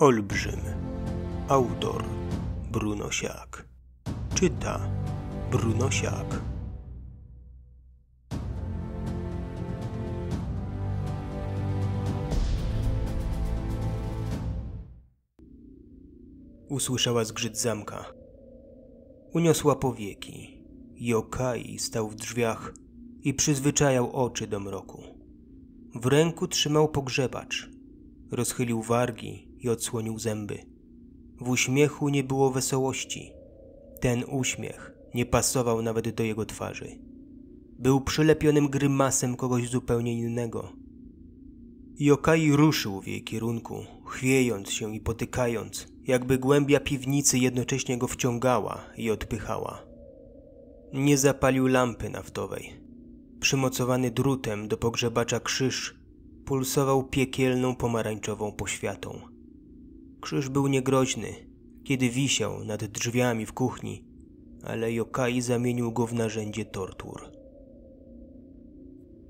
Olbrzym. Autor Bruno Siak. Czyta Bruno Siak. Usłyszała zgrzyt zamka. Uniosła powieki. Yokai stał w drzwiach i przyzwyczajał oczy do mroku. W ręku trzymał pogrzebacz. Rozchylił wargi i odsłonił zęby. W uśmiechu nie było wesołości. Ten uśmiech nie pasował nawet do jego twarzy. Był przylepionym grymasem kogoś zupełnie innego. Jokai ruszył w jej kierunku, chwiejąc się i potykając, jakby głębia piwnicy jednocześnie go wciągała i odpychała. Nie zapalił lampy naftowej. Przymocowany drutem do pogrzebacza krzyż pulsował piekielną pomarańczową poświatą. Krzyż był niegroźny, kiedy wisiał nad drzwiami w kuchni, ale Yokai zamienił go w narzędzie tortur.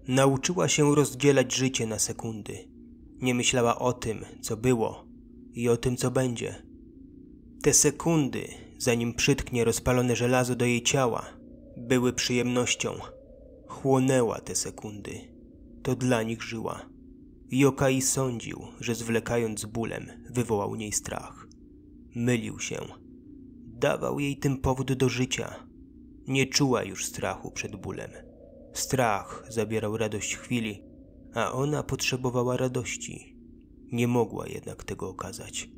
Nauczyła się rozdzielać życie na sekundy. Nie myślała o tym, co było i o tym, co będzie. Te sekundy, zanim przytknie rozpalone żelazo do jej ciała, były przyjemnością. Chłonęła te sekundy. To dla nich żyła. Yokai sądził, że zwlekając z bólem, wywołał u niej strach. Mylił się. Dawał jej tym powód do życia. Nie czuła już strachu przed bólem. Strach zabierał radość chwili, a ona potrzebowała radości. Nie mogła jednak tego okazać.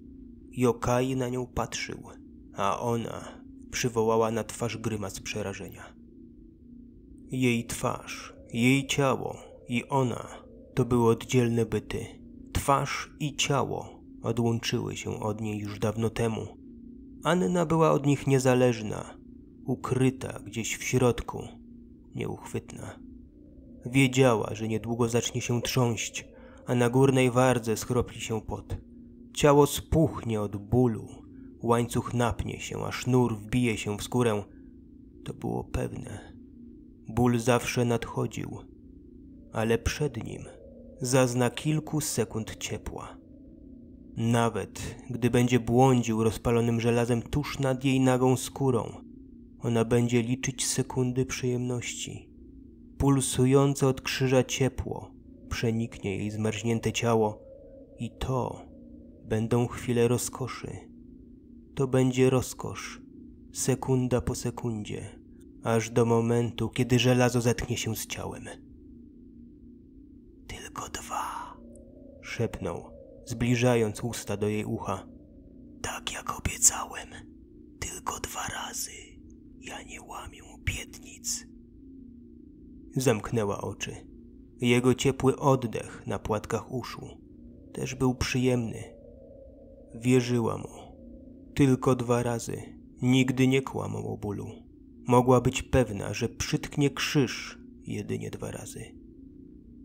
Jokai na nią patrzył, a ona przywołała na twarz grymas przerażenia. Jej twarz, jej ciało i ona to były oddzielne byty. Twarz i ciało odłączyły się od niej już dawno temu. Anna była od nich niezależna, ukryta gdzieś w środku, nieuchwytna. Wiedziała, że niedługo zacznie się trząść, a na górnej wardze schropli się pot. Ciało spuchnie od bólu, łańcuch napnie się, a sznur wbije się w skórę. To było pewne. Ból zawsze nadchodził, ale przed nim zazna kilku sekund ciepła. Nawet gdy będzie błądził rozpalonym żelazem tuż nad jej nagą skórą, ona będzie liczyć sekundy przyjemności. Pulsujące od krzyża ciepło przeniknie jej zmarznięte ciało i to będą chwile rozkoszy. To będzie rozkosz, sekunda po sekundzie, aż do momentu, kiedy żelazo zetknie się z ciałem. Tylko dwa, szepnął zbliżając usta do jej ucha. Tak jak obiecałem, tylko dwa razy. Ja nie łamię obietnic. Zamknęła oczy. Jego ciepły oddech na płatkach uszu też był przyjemny. Wierzyła mu. Tylko dwa razy. Nigdy nie kłamał o bólu. Mogła być pewna, że przytknie krzyż jedynie dwa razy.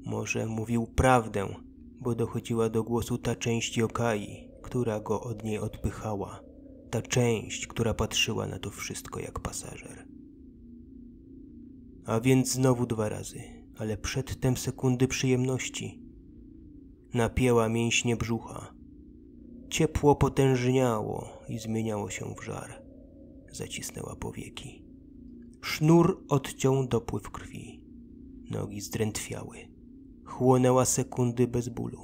Może mówił prawdę bo dochodziła do głosu ta część Jokai, która go od niej odpychała, ta część, która patrzyła na to wszystko jak pasażer. A więc znowu dwa razy, ale przedtem sekundy przyjemności. Napięła mięśnie brzucha. Ciepło potężniało i zmieniało się w żar. Zacisnęła powieki. Sznur odciął dopływ krwi. Nogi zdrętwiały. Chłonęła sekundy bez bólu.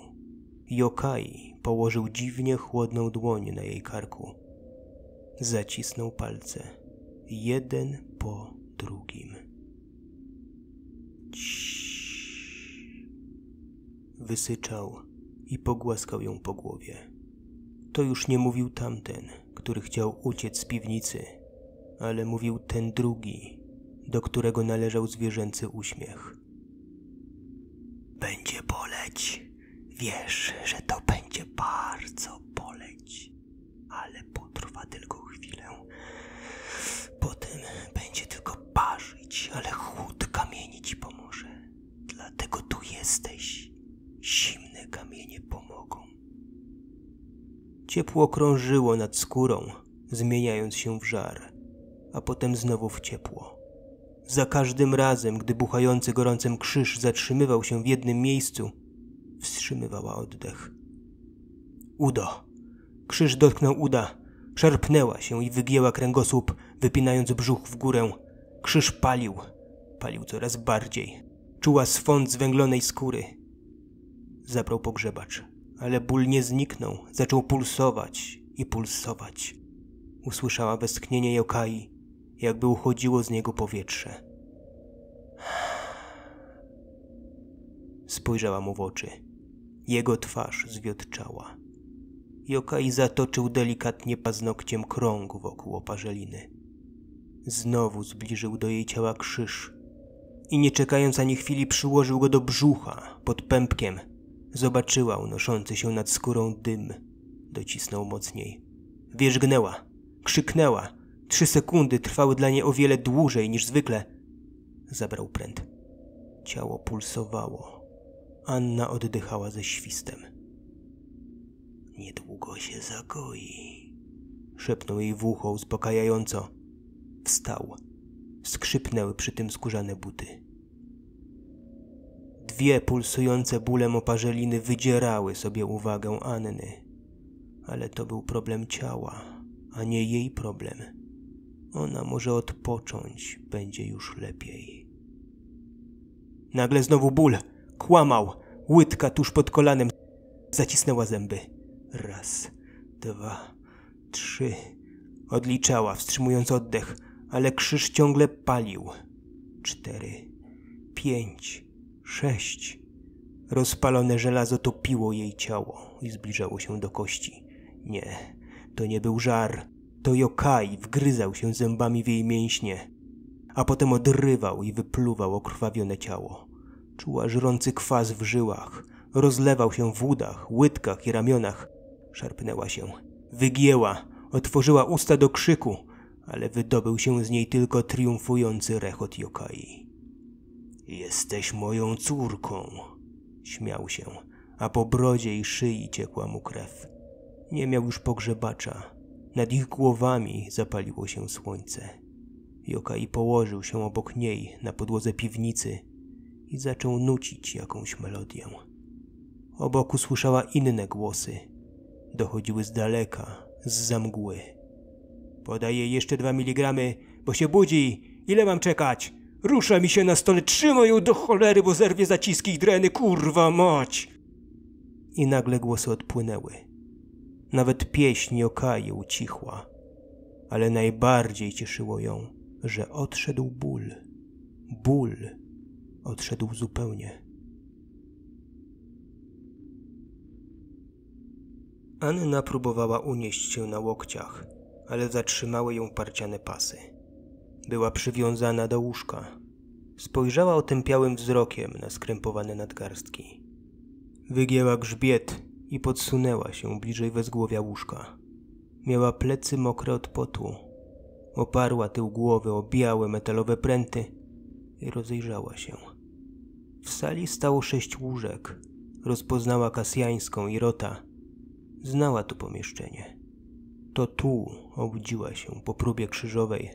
Yokai położył dziwnie chłodną dłoń na jej karku. Zacisnął palce, jeden po drugim. Ciii. Wysyczał i pogłaskał ją po głowie. To już nie mówił tamten, który chciał uciec z piwnicy, ale mówił ten drugi, do którego należał zwierzęcy uśmiech będzie boleć. Wiesz, że to będzie bardzo boleć, ale potrwa tylko chwilę. Potem będzie tylko parzyć, ale chłód kamieni ci pomoże. Dlatego tu jesteś. Zimne kamienie pomogą. Ciepło krążyło nad skórą, zmieniając się w żar, a potem znowu w ciepło. Za każdym razem, gdy buchający gorącym krzyż zatrzymywał się w jednym miejscu, wstrzymywała oddech. Udo. Krzyż dotknął uda. Szarpnęła się i wygięła kręgosłup, wypinając brzuch w górę. Krzyż palił. Palił coraz bardziej. Czuła swąd zwęglonej skóry. Zabrał pogrzebacz, ale ból nie zniknął. Zaczął pulsować i pulsować. Usłyszała westchnienie Jokai, jakby uchodziło z niego powietrze. Spojrzała mu w oczy. Jego twarz zwiotczała. Jokai zatoczył delikatnie paznokciem krąg wokół oparzeliny. Znowu zbliżył do jej ciała krzyż i nie czekając ani chwili przyłożył go do brzucha pod pępkiem. Zobaczyła unoszący się nad skórą dym. Docisnął mocniej. Wierzgnęła, krzyknęła. Trzy sekundy trwały dla niej o wiele dłużej niż zwykle zabrał pręt. Ciało pulsowało. Anna oddychała ze świstem. Niedługo się zagoi, szepnął jej w ucho uspokajająco. Wstał. Skrzypnęły przy tym skórzane buty. Dwie pulsujące bólem oparzeliny wydzierały sobie uwagę Anny, ale to był problem ciała, a nie jej problem. Ona może odpocząć, będzie już lepiej. Nagle znowu ból. Kłamał. Łydka tuż pod kolanem zacisnęła zęby. Raz, dwa, trzy. Odliczała, wstrzymując oddech, ale krzyż ciągle palił. Cztery, pięć, sześć. Rozpalone żelazo topiło jej ciało i zbliżało się do kości. Nie, to nie był żar. To yokai wgryzał się zębami w jej mięśnie a potem odrywał i wypluwał okrwawione ciało. Czuła żrący kwas w żyłach, rozlewał się w udach, łydkach i ramionach. Szarpnęła się, wygięła, otworzyła usta do krzyku, ale wydobył się z niej tylko triumfujący rechot Yokai. Jesteś moją córką, śmiał się, a po brodzie i szyi ciekła mu krew. Nie miał już pogrzebacza. Nad ich głowami zapaliło się słońce. Yokai położył się obok niej na podłodze piwnicy i zaczął nucić jakąś melodię. Obok usłyszała inne głosy. Dochodziły z daleka, z zamgły. Podaj jej jeszcze dwa miligramy, bo się budzi. Ile mam czekać? Rusza mi się na stole, trzymaj ją do cholery, bo zerwie zaciski i dreny, kurwa mać! I nagle głosy odpłynęły. Nawet pieśń Jokai ucichła, ale najbardziej cieszyło ją że odszedł ból. Ból odszedł zupełnie. Anna próbowała unieść się na łokciach, ale zatrzymały ją parciane pasy. Była przywiązana do łóżka. Spojrzała otępiałym wzrokiem na skrępowane nadgarstki. Wygięła grzbiet i podsunęła się bliżej wezgłowia łóżka. Miała plecy mokre od potu, Oparła tył głowy o białe metalowe pręty i rozejrzała się. W sali stało sześć łóżek. Rozpoznała kasjańską i rota. Znała to pomieszczenie. To tu obudziła się po próbie krzyżowej.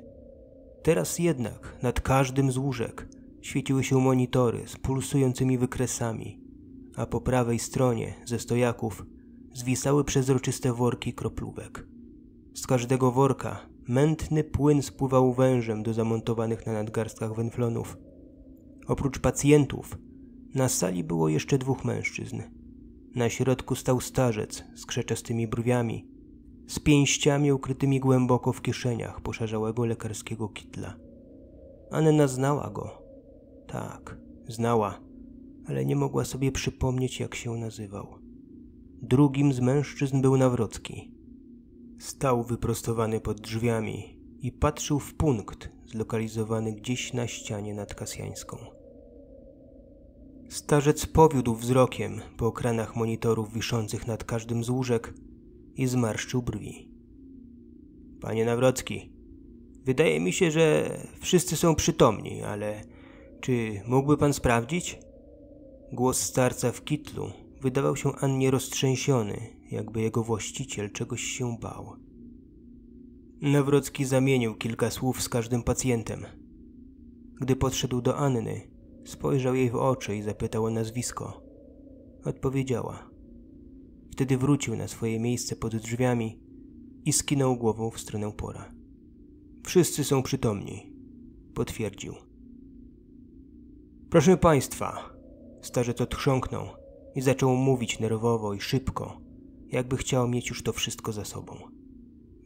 Teraz jednak nad każdym z łóżek świeciły się monitory z pulsującymi wykresami, a po prawej stronie ze stojaków zwisały przezroczyste worki kroplówek. Z każdego worka Mętny płyn spływał wężem do zamontowanych na nadgarstkach wenflonów. Oprócz pacjentów, na sali było jeszcze dwóch mężczyzn. Na środku stał starzec z krzaczastymi brwiami, z pięściami ukrytymi głęboko w kieszeniach poszarzałego lekarskiego kitla. Anna znała go. Tak, znała, ale nie mogła sobie przypomnieć, jak się nazywał. Drugim z mężczyzn był Nawrocki, Stał wyprostowany pod drzwiami i patrzył w punkt zlokalizowany gdzieś na ścianie nad Kasjańską. Starzec powiódł wzrokiem po ekranach monitorów wiszących nad każdym z łóżek i zmarszczył brwi. Panie Nawrocki, wydaje mi się, że wszyscy są przytomni, ale czy mógłby pan sprawdzić? Głos starca w kitlu wydawał się Annie roztrzęsiony jakby jego właściciel czegoś się bał. Nawrocki zamienił kilka słów z każdym pacjentem. Gdy podszedł do Anny, spojrzał jej w oczy i zapytał o nazwisko. Odpowiedziała. Wtedy wrócił na swoje miejsce pod drzwiami i skinął głową w stronę pora. Wszyscy są przytomni, potwierdził. Proszę państwa, starzec odchrząknął i zaczął mówić nerwowo i szybko, jakby chciał mieć już to wszystko za sobą.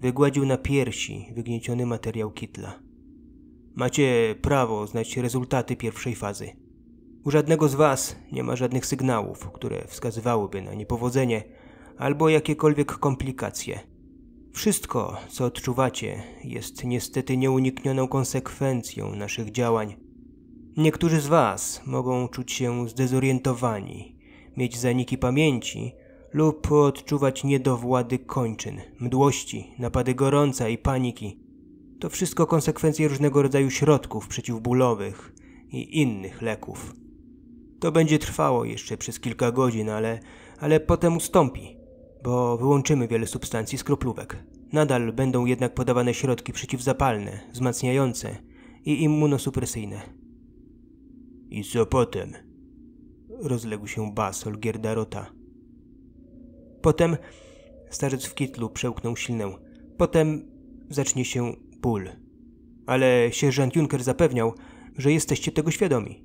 Wygładził na piersi wygnieciony materiał kitla. Macie prawo znać rezultaty pierwszej fazy. U żadnego z Was nie ma żadnych sygnałów, które wskazywałyby na niepowodzenie albo jakiekolwiek komplikacje. Wszystko, co odczuwacie, jest niestety nieuniknioną konsekwencją naszych działań. Niektórzy z Was mogą czuć się zdezorientowani, mieć zaniki pamięci lub odczuwać niedowłady kończyn, mdłości, napady gorąca i paniki. To wszystko konsekwencje różnego rodzaju środków przeciwbólowych i innych leków. To będzie trwało jeszcze przez kilka godzin, ale, ale potem ustąpi, bo wyłączymy wiele substancji z kroplówek. Nadal będą jednak podawane środki przeciwzapalne, wzmacniające i immunosupresyjne. I co potem? Rozległ się bas Olgierda Rota. Potem starzec w kitlu przełknął silnę. Potem zacznie się ból. Ale sierżant Juncker zapewniał, że jesteście tego świadomi.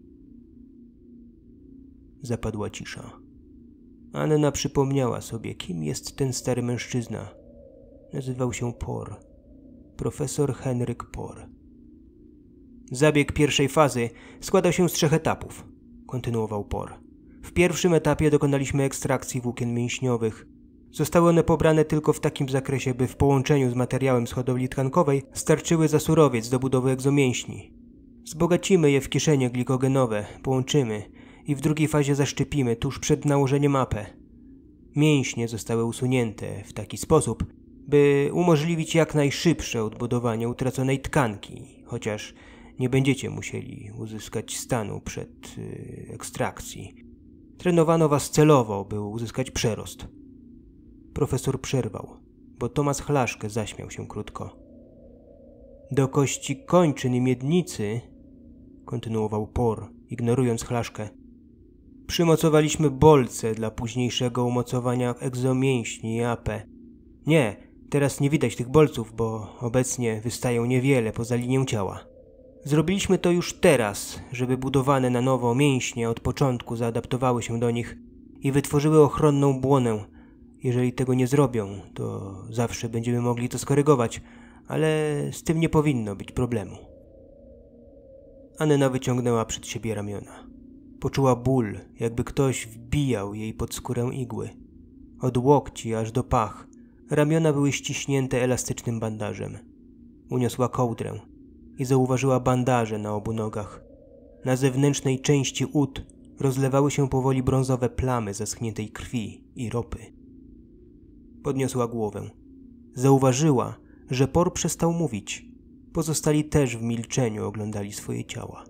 Zapadła cisza. Anna przypomniała sobie, kim jest ten stary mężczyzna. Nazywał się Por. Profesor Henryk Por. Zabieg pierwszej fazy składał się z trzech etapów, kontynuował Por. W pierwszym etapie dokonaliśmy ekstrakcji włókien mięśniowych. Zostały one pobrane tylko w takim zakresie, by w połączeniu z materiałem z hodowli tkankowej starczyły za surowiec do budowy egzomięśni. Zbogacimy je w kieszenie glikogenowe, połączymy i w drugiej fazie zaszczepimy tuż przed nałożeniem mapę. Mięśnie zostały usunięte w taki sposób, by umożliwić jak najszybsze odbudowanie utraconej tkanki, chociaż nie będziecie musieli uzyskać stanu przed yy, ekstrakcji. Trenowano was celowo, by uzyskać przerost. Profesor przerwał, bo Tomasz Chlaszkę zaśmiał się krótko. Do kości kończyn i miednicy, kontynuował Por, ignorując Chlaszkę, przymocowaliśmy bolce dla późniejszego umocowania egzomięśni i apę. Nie, teraz nie widać tych bolców, bo obecnie wystają niewiele poza linię ciała. Zrobiliśmy to już teraz, żeby budowane na nowo mięśnie od początku zaadaptowały się do nich i wytworzyły ochronną błonę. Jeżeli tego nie zrobią, to zawsze będziemy mogli to skorygować, ale z tym nie powinno być problemu. Anena wyciągnęła przed siebie ramiona. Poczuła ból, jakby ktoś wbijał jej pod skórę igły. Od łokci aż do pach. Ramiona były ściśnięte elastycznym bandażem. Uniosła kołdrę i zauważyła bandaże na obu nogach. Na zewnętrznej części ud rozlewały się powoli brązowe plamy zaschniętej krwi i ropy. Podniosła głowę. Zauważyła, że por przestał mówić. Pozostali też w milczeniu oglądali swoje ciała.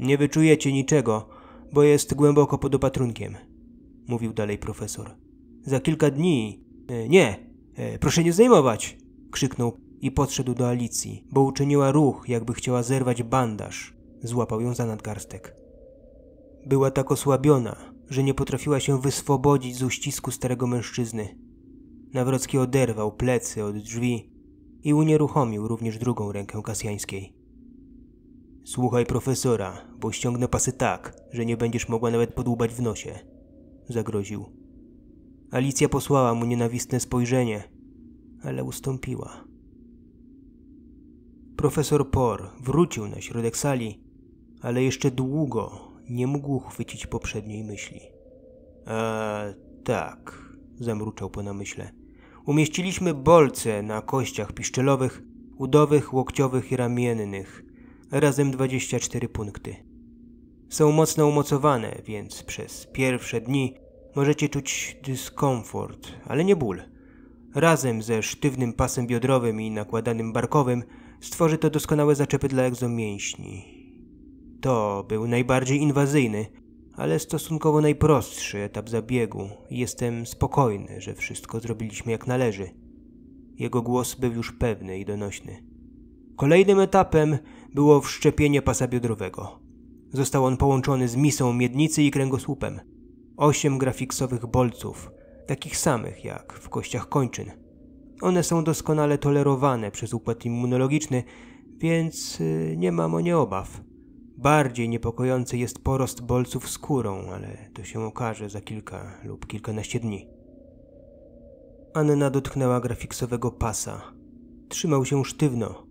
Nie wyczujecie niczego, bo jest głęboko pod opatrunkiem, mówił dalej profesor. Za kilka dni. E, nie, e, proszę nie zdejmować! krzyknął i podszedł do Alicji, bo uczyniła ruch, jakby chciała zerwać bandaż. Złapał ją za nadgarstek. Była tak osłabiona, że nie potrafiła się wyswobodzić z uścisku starego mężczyzny. Nawrocki oderwał plecy od drzwi i unieruchomił również drugą rękę kasjańskiej. Słuchaj profesora, bo ściągnę pasy tak, że nie będziesz mogła nawet podłubać w nosie. Zagroził. Alicja posłała mu nienawistne spojrzenie, ale ustąpiła. Profesor Por wrócił na środek sali, ale jeszcze długo nie mógł chwycić poprzedniej myśli. A e, tak, zamruczał po namyśle. Umieściliśmy bolce na kościach piszczelowych, udowych, łokciowych i ramiennych, razem 24 punkty. Są mocno umocowane, więc przez pierwsze dni możecie czuć dyskomfort, ale nie ból. Razem ze sztywnym pasem biodrowym i nakładanym barkowym stworzy to doskonałe zaczepy dla egzomięśni. To był najbardziej inwazyjny, ale stosunkowo najprostszy etap zabiegu i jestem spokojny, że wszystko zrobiliśmy jak należy. Jego głos był już pewny i donośny. Kolejnym etapem było wszczepienie pasa biodrowego. Został on połączony z misą miednicy i kręgosłupem. Osiem grafiksowych bolców, takich samych jak w kościach kończyn – one są doskonale tolerowane przez układ immunologiczny, więc y, nie mam o nie obaw. Bardziej niepokojący jest porost bolców skórą, ale to się okaże za kilka lub kilkanaście dni. Anna dotknęła grafiksowego pasa. Trzymał się sztywno.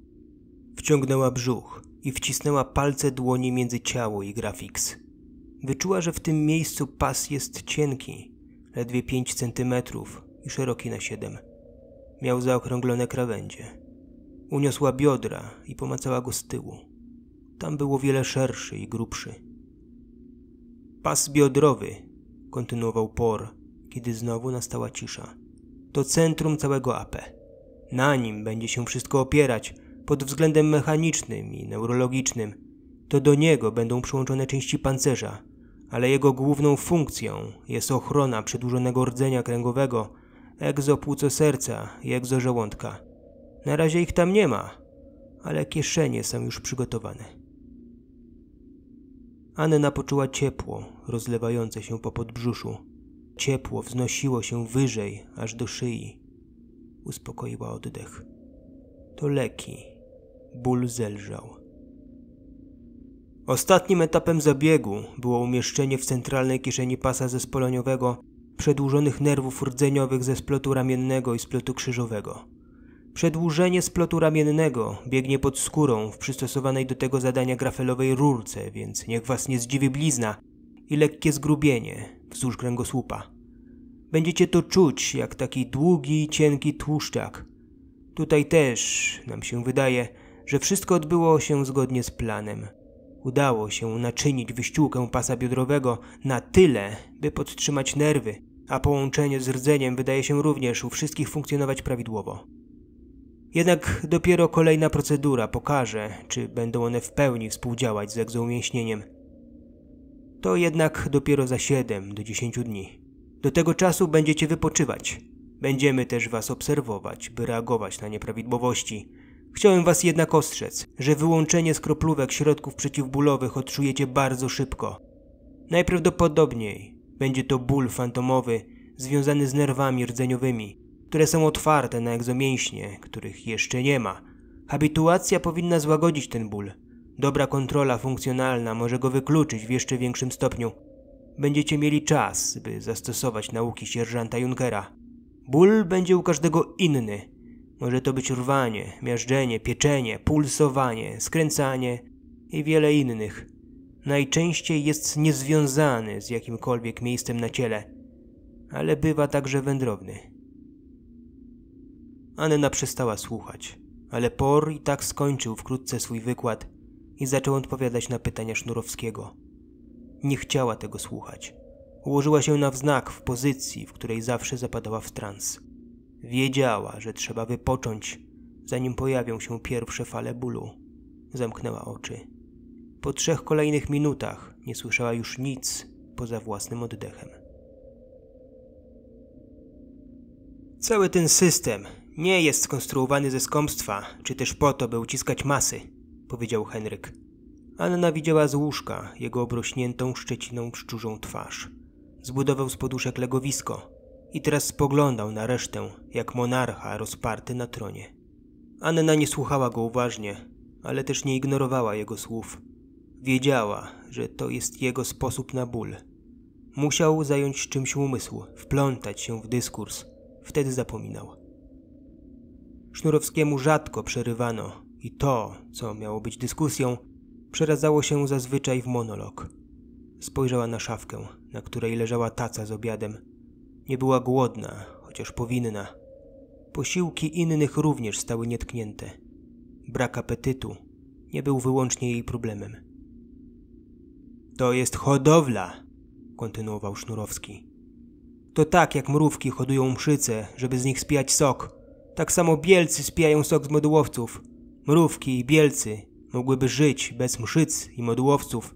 Wciągnęła brzuch i wcisnęła palce dłoni między ciało i grafiks. Wyczuła, że w tym miejscu pas jest cienki, ledwie 5 centymetrów i szeroki na 7 Miał zaokrąglone krawędzie. Uniosła biodra i pomacała go z tyłu. Tam było wiele szerszy i grubszy. Pas biodrowy, kontynuował Por, kiedy znowu nastała cisza. To centrum całego AP. Na nim będzie się wszystko opierać, pod względem mechanicznym i neurologicznym. To do niego będą przyłączone części pancerza, ale jego główną funkcją jest ochrona przedłużonego rdzenia kręgowego – egzopłuco serca i egzożołądka. Na razie ich tam nie ma, ale kieszenie są już przygotowane. Anna poczuła ciepło rozlewające się po podbrzuszu. Ciepło wznosiło się wyżej, aż do szyi. Uspokoiła oddech. To leki. Ból zelżał. Ostatnim etapem zabiegu było umieszczenie w centralnej kieszeni pasa zespoleniowego przedłużonych nerwów rdzeniowych ze splotu ramiennego i splotu krzyżowego. Przedłużenie splotu ramiennego biegnie pod skórą w przystosowanej do tego zadania grafelowej rurce, więc niech was nie zdziwi blizna i lekkie zgrubienie wzdłuż kręgosłupa. Będziecie to czuć jak taki długi, cienki tłuszczak. Tutaj też, nam się wydaje, że wszystko odbyło się zgodnie z planem. Udało się naczynić wyściółkę pasa biodrowego na tyle, by podtrzymać nerwy, a połączenie z rdzeniem wydaje się również u wszystkich funkcjonować prawidłowo. Jednak dopiero kolejna procedura pokaże, czy będą one w pełni współdziałać z egzoumięśnieniem. To jednak dopiero za 7 do 10 dni. Do tego czasu będziecie wypoczywać. Będziemy też was obserwować, by reagować na nieprawidłowości Chciałem Was jednak ostrzec, że wyłączenie skroplówek środków przeciwbólowych odczujecie bardzo szybko. Najprawdopodobniej będzie to ból fantomowy związany z nerwami rdzeniowymi, które są otwarte na egzomięśnie, których jeszcze nie ma. Habituacja powinna złagodzić ten ból. Dobra kontrola funkcjonalna może go wykluczyć w jeszcze większym stopniu. Będziecie mieli czas, by zastosować nauki sierżanta Junkera. Ból będzie u każdego inny – może to być rwanie, miażdżenie, pieczenie, pulsowanie, skręcanie i wiele innych. Najczęściej jest niezwiązany z jakimkolwiek miejscem na ciele, ale bywa także wędrowny. Anna przestała słuchać, ale Por i tak skończył wkrótce swój wykład i zaczął odpowiadać na pytania Sznurowskiego. Nie chciała tego słuchać. Ułożyła się na wznak w pozycji, w której zawsze zapadała w trans. Wiedziała, że trzeba wypocząć, zanim pojawią się pierwsze fale bólu. Zamknęła oczy. Po trzech kolejnych minutach nie słyszała już nic poza własnym oddechem. Cały ten system nie jest skonstruowany ze skąpstwa, czy też po to, by uciskać masy, powiedział Henryk. Anna widziała z łóżka jego obrośniętą szczeciną szczurzą twarz. Zbudował z poduszek legowisko, i teraz spoglądał na resztę, jak monarcha rozparty na tronie. Anna nie słuchała go uważnie, ale też nie ignorowała jego słów. Wiedziała, że to jest jego sposób na ból. Musiał zająć czymś umysł, wplątać się w dyskurs. Wtedy zapominał. Sznurowskiemu rzadko przerywano i to, co miało być dyskusją, przeradzało się zazwyczaj w monolog. Spojrzała na szafkę, na której leżała taca z obiadem nie była głodna, chociaż powinna. Posiłki innych również stały nietknięte. Brak apetytu nie był wyłącznie jej problemem. To jest hodowla, kontynuował Sznurowski. To tak jak mrówki hodują mszyce, żeby z nich spijać sok. Tak samo bielcy spijają sok z modułowców. Mrówki i bielcy mogłyby żyć bez mszyc i modułowców,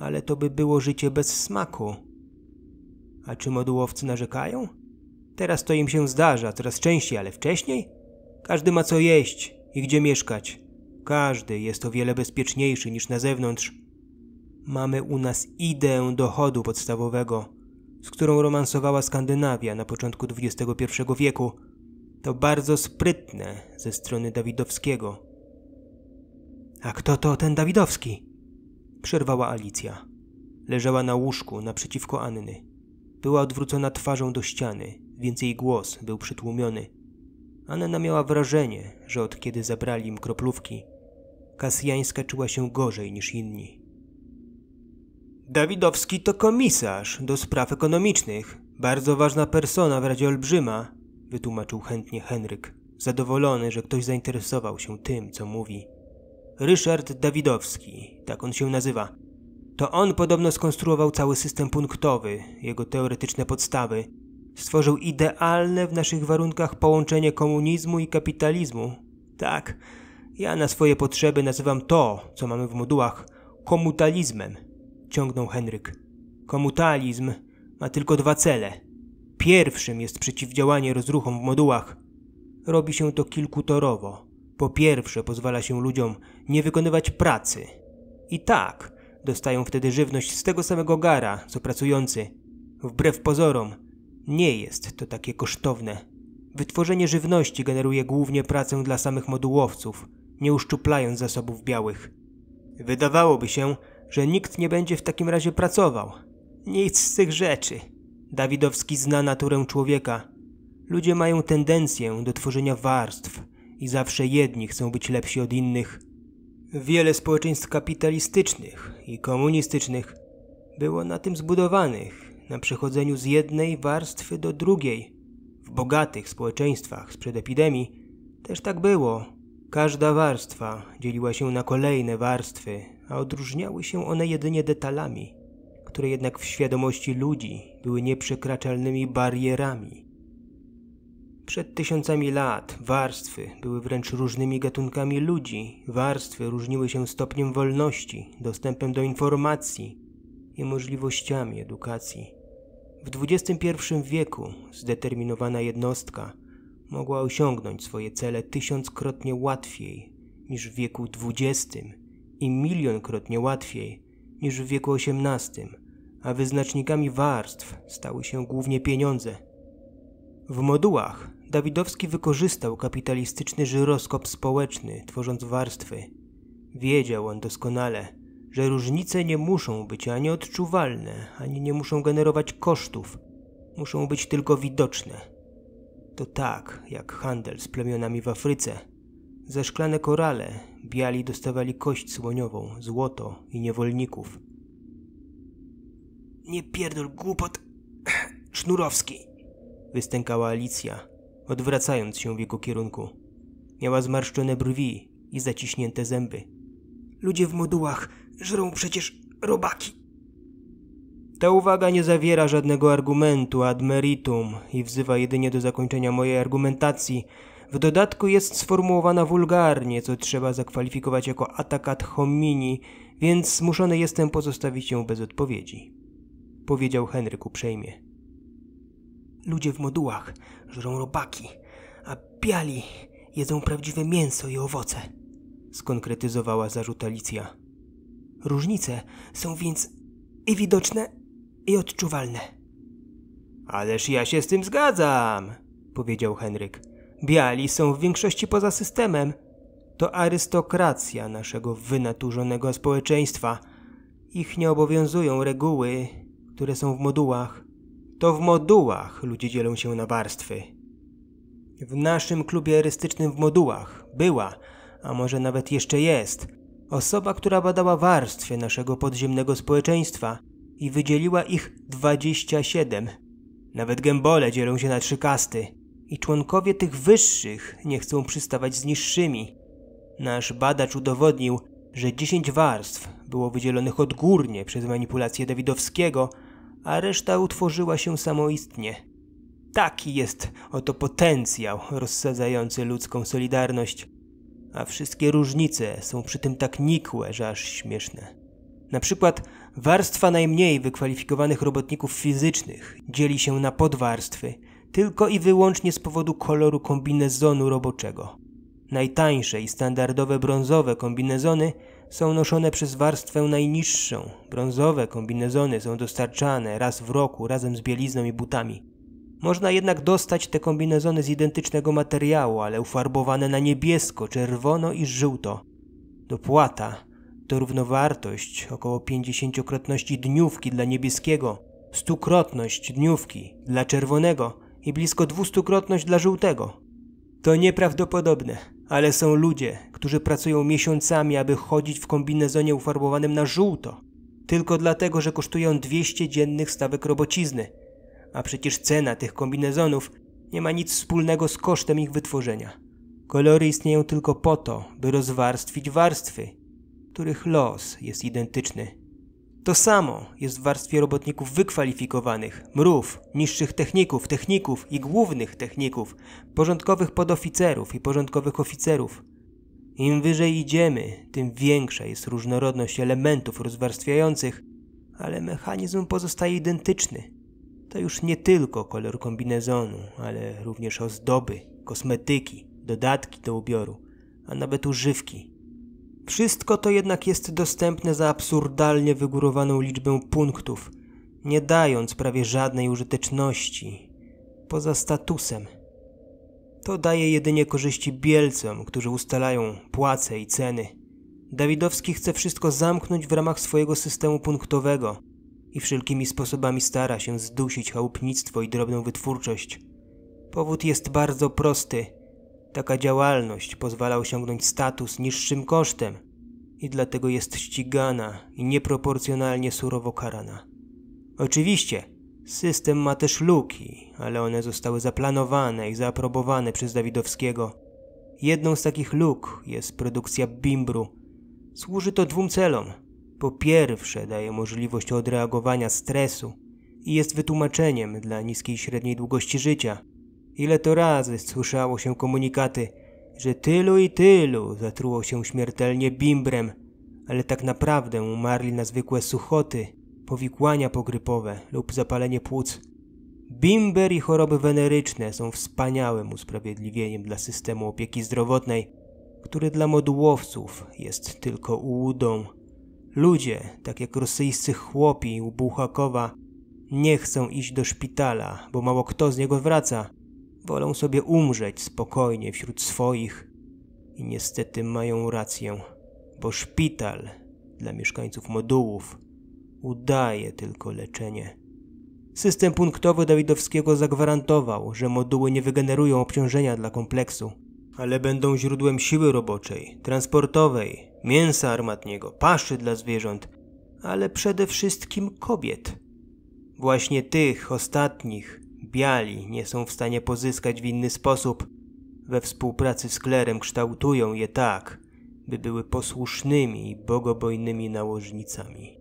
ale to by było życie bez smaku. A czy modułowcy narzekają? Teraz to im się zdarza, coraz częściej, ale wcześniej? Każdy ma co jeść i gdzie mieszkać. Każdy jest o wiele bezpieczniejszy niż na zewnątrz. Mamy u nas ideę dochodu podstawowego, z którą romansowała Skandynawia na początku XXI wieku. To bardzo sprytne ze strony Dawidowskiego. A kto to ten Dawidowski? Przerwała Alicja. Leżała na łóżku naprzeciwko Anny. Była odwrócona twarzą do ściany, więc jej głos był przytłumiony. Anna miała wrażenie, że od kiedy zabrali im kroplówki, Kasjańska czuła się gorzej niż inni. Dawidowski to komisarz do spraw ekonomicznych. Bardzo ważna persona w Radzie Olbrzyma, wytłumaczył chętnie Henryk, zadowolony, że ktoś zainteresował się tym, co mówi. Ryszard Dawidowski, tak on się nazywa. To on podobno skonstruował cały system punktowy, jego teoretyczne podstawy. Stworzył idealne w naszych warunkach połączenie komunizmu i kapitalizmu. Tak, ja na swoje potrzeby nazywam to, co mamy w modułach, komutalizmem, ciągnął Henryk. Komutalizm ma tylko dwa cele. Pierwszym jest przeciwdziałanie rozruchom w modułach. Robi się to kilkutorowo. Po pierwsze, pozwala się ludziom nie wykonywać pracy. I tak, Dostają wtedy żywność z tego samego gara, co pracujący. Wbrew pozorom, nie jest to takie kosztowne. Wytworzenie żywności generuje głównie pracę dla samych modułowców, nie uszczuplając zasobów białych. Wydawałoby się, że nikt nie będzie w takim razie pracował. Nic z tych rzeczy. Dawidowski zna naturę człowieka. Ludzie mają tendencję do tworzenia warstw i zawsze jedni chcą być lepsi od innych, Wiele społeczeństw kapitalistycznych i komunistycznych było na tym zbudowanych, na przechodzeniu z jednej warstwy do drugiej. W bogatych społeczeństwach sprzed epidemii też tak było. Każda warstwa dzieliła się na kolejne warstwy, a odróżniały się one jedynie detalami, które jednak w świadomości ludzi były nieprzekraczalnymi barierami. Przed tysiącami lat warstwy były wręcz różnymi gatunkami ludzi. Warstwy różniły się stopniem wolności, dostępem do informacji i możliwościami edukacji. W XXI wieku zdeterminowana jednostka mogła osiągnąć swoje cele tysiąckrotnie łatwiej niż w wieku XX i milionkrotnie łatwiej niż w wieku XVIII, a wyznacznikami warstw stały się głównie pieniądze. W modułach Dawidowski wykorzystał kapitalistyczny żyroskop społeczny, tworząc warstwy. Wiedział on doskonale, że różnice nie muszą być ani odczuwalne, ani nie muszą generować kosztów, muszą być tylko widoczne. To tak, jak handel z plemionami w Afryce. Za szklane korale biali dostawali kość słoniową, złoto i niewolników. Nie pierdol głupot, Sznurowski, wystękała Alicja odwracając się w jego kierunku. Miała zmarszczone brwi i zaciśnięte zęby. Ludzie w modułach żrą przecież robaki. Ta uwaga nie zawiera żadnego argumentu ad meritum i wzywa jedynie do zakończenia mojej argumentacji. W dodatku jest sformułowana wulgarnie, co trzeba zakwalifikować jako atak ad homini, więc zmuszony jestem pozostawić ją bez odpowiedzi. Powiedział Henryk uprzejmie. Ludzie w modułach żrą robaki, a biali jedzą prawdziwe mięso i owoce, skonkretyzowała zarzut Alicja. Różnice są więc i widoczne, i odczuwalne. Ależ ja się z tym zgadzam, powiedział Henryk. Biali są w większości poza systemem. To arystokracja naszego wynaturzonego społeczeństwa. Ich nie obowiązują reguły, które są w modułach. To w modułach ludzie dzielą się na warstwy. W naszym klubie erystycznym w modułach była, a może nawet jeszcze jest, osoba, która badała warstwy naszego podziemnego społeczeństwa i wydzieliła ich 27. Nawet gębole dzielą się na trzy kasty i członkowie tych wyższych nie chcą przystawać z niższymi. Nasz badacz udowodnił, że 10 warstw było wydzielonych odgórnie przez manipulację Dawidowskiego – a reszta utworzyła się samoistnie. Taki jest oto potencjał rozsadzający ludzką solidarność, a wszystkie różnice są przy tym tak nikłe, że aż śmieszne. Na przykład warstwa najmniej wykwalifikowanych robotników fizycznych dzieli się na podwarstwy tylko i wyłącznie z powodu koloru kombinezonu roboczego. Najtańsze i standardowe brązowe kombinezony są noszone przez warstwę najniższą. Brązowe kombinezony są dostarczane raz w roku razem z bielizną i butami. Można jednak dostać te kombinezony z identycznego materiału, ale ufarbowane na niebiesko, czerwono i żółto. Dopłata to równowartość około 50-krotności dniówki dla niebieskiego, stukrotność dniówki dla czerwonego i blisko dwustukrotność dla żółtego. To nieprawdopodobne. Ale są ludzie, którzy pracują miesiącami, aby chodzić w kombinezonie ufarbowanym na żółto, tylko dlatego, że kosztują 200 dziennych stawek robocizny. A przecież cena tych kombinezonów nie ma nic wspólnego z kosztem ich wytworzenia. Kolory istnieją tylko po to, by rozwarstwić warstwy, których los jest identyczny. To samo jest w warstwie robotników wykwalifikowanych, mrów, niższych techników, techników i głównych techników, porządkowych podoficerów i porządkowych oficerów. Im wyżej idziemy, tym większa jest różnorodność elementów rozwarstwiających, ale mechanizm pozostaje identyczny. To już nie tylko kolor kombinezonu, ale również ozdoby, kosmetyki, dodatki do ubioru, a nawet używki. Wszystko to jednak jest dostępne za absurdalnie wygórowaną liczbę punktów, nie dając prawie żadnej użyteczności, poza statusem. To daje jedynie korzyści bielcom, którzy ustalają płace i ceny. Dawidowski chce wszystko zamknąć w ramach swojego systemu punktowego i wszelkimi sposobami stara się zdusić chałupnictwo i drobną wytwórczość. Powód jest bardzo prosty – Taka działalność pozwala osiągnąć status niższym kosztem i dlatego jest ścigana i nieproporcjonalnie surowo karana. Oczywiście, system ma też luki, ale one zostały zaplanowane i zaaprobowane przez Dawidowskiego. Jedną z takich luk jest produkcja bimbru. Służy to dwóm celom. Po pierwsze, daje możliwość odreagowania stresu i jest wytłumaczeniem dla niskiej średniej długości życia. Ile to razy słyszało się komunikaty, że tylu i tylu zatruło się śmiertelnie bimbrem, ale tak naprawdę umarli na zwykłe suchoty, powikłania pogrypowe lub zapalenie płuc. Bimber i choroby weneryczne są wspaniałym usprawiedliwieniem dla systemu opieki zdrowotnej, który dla modułowców jest tylko ułudą. Ludzie, tak jak rosyjscy chłopi u Buchakowa, nie chcą iść do szpitala, bo mało kto z niego wraca. Wolą sobie umrzeć spokojnie wśród swoich i niestety mają rację, bo szpital dla mieszkańców modułów udaje tylko leczenie. System punktowy Dawidowskiego zagwarantował, że moduły nie wygenerują obciążenia dla kompleksu, ale będą źródłem siły roboczej, transportowej, mięsa armatniego, paszy dla zwierząt, ale przede wszystkim kobiet. Właśnie tych ostatnich biali nie są w stanie pozyskać w inny sposób, we współpracy z klerem kształtują je tak, by były posłusznymi i bogobojnymi nałożnicami.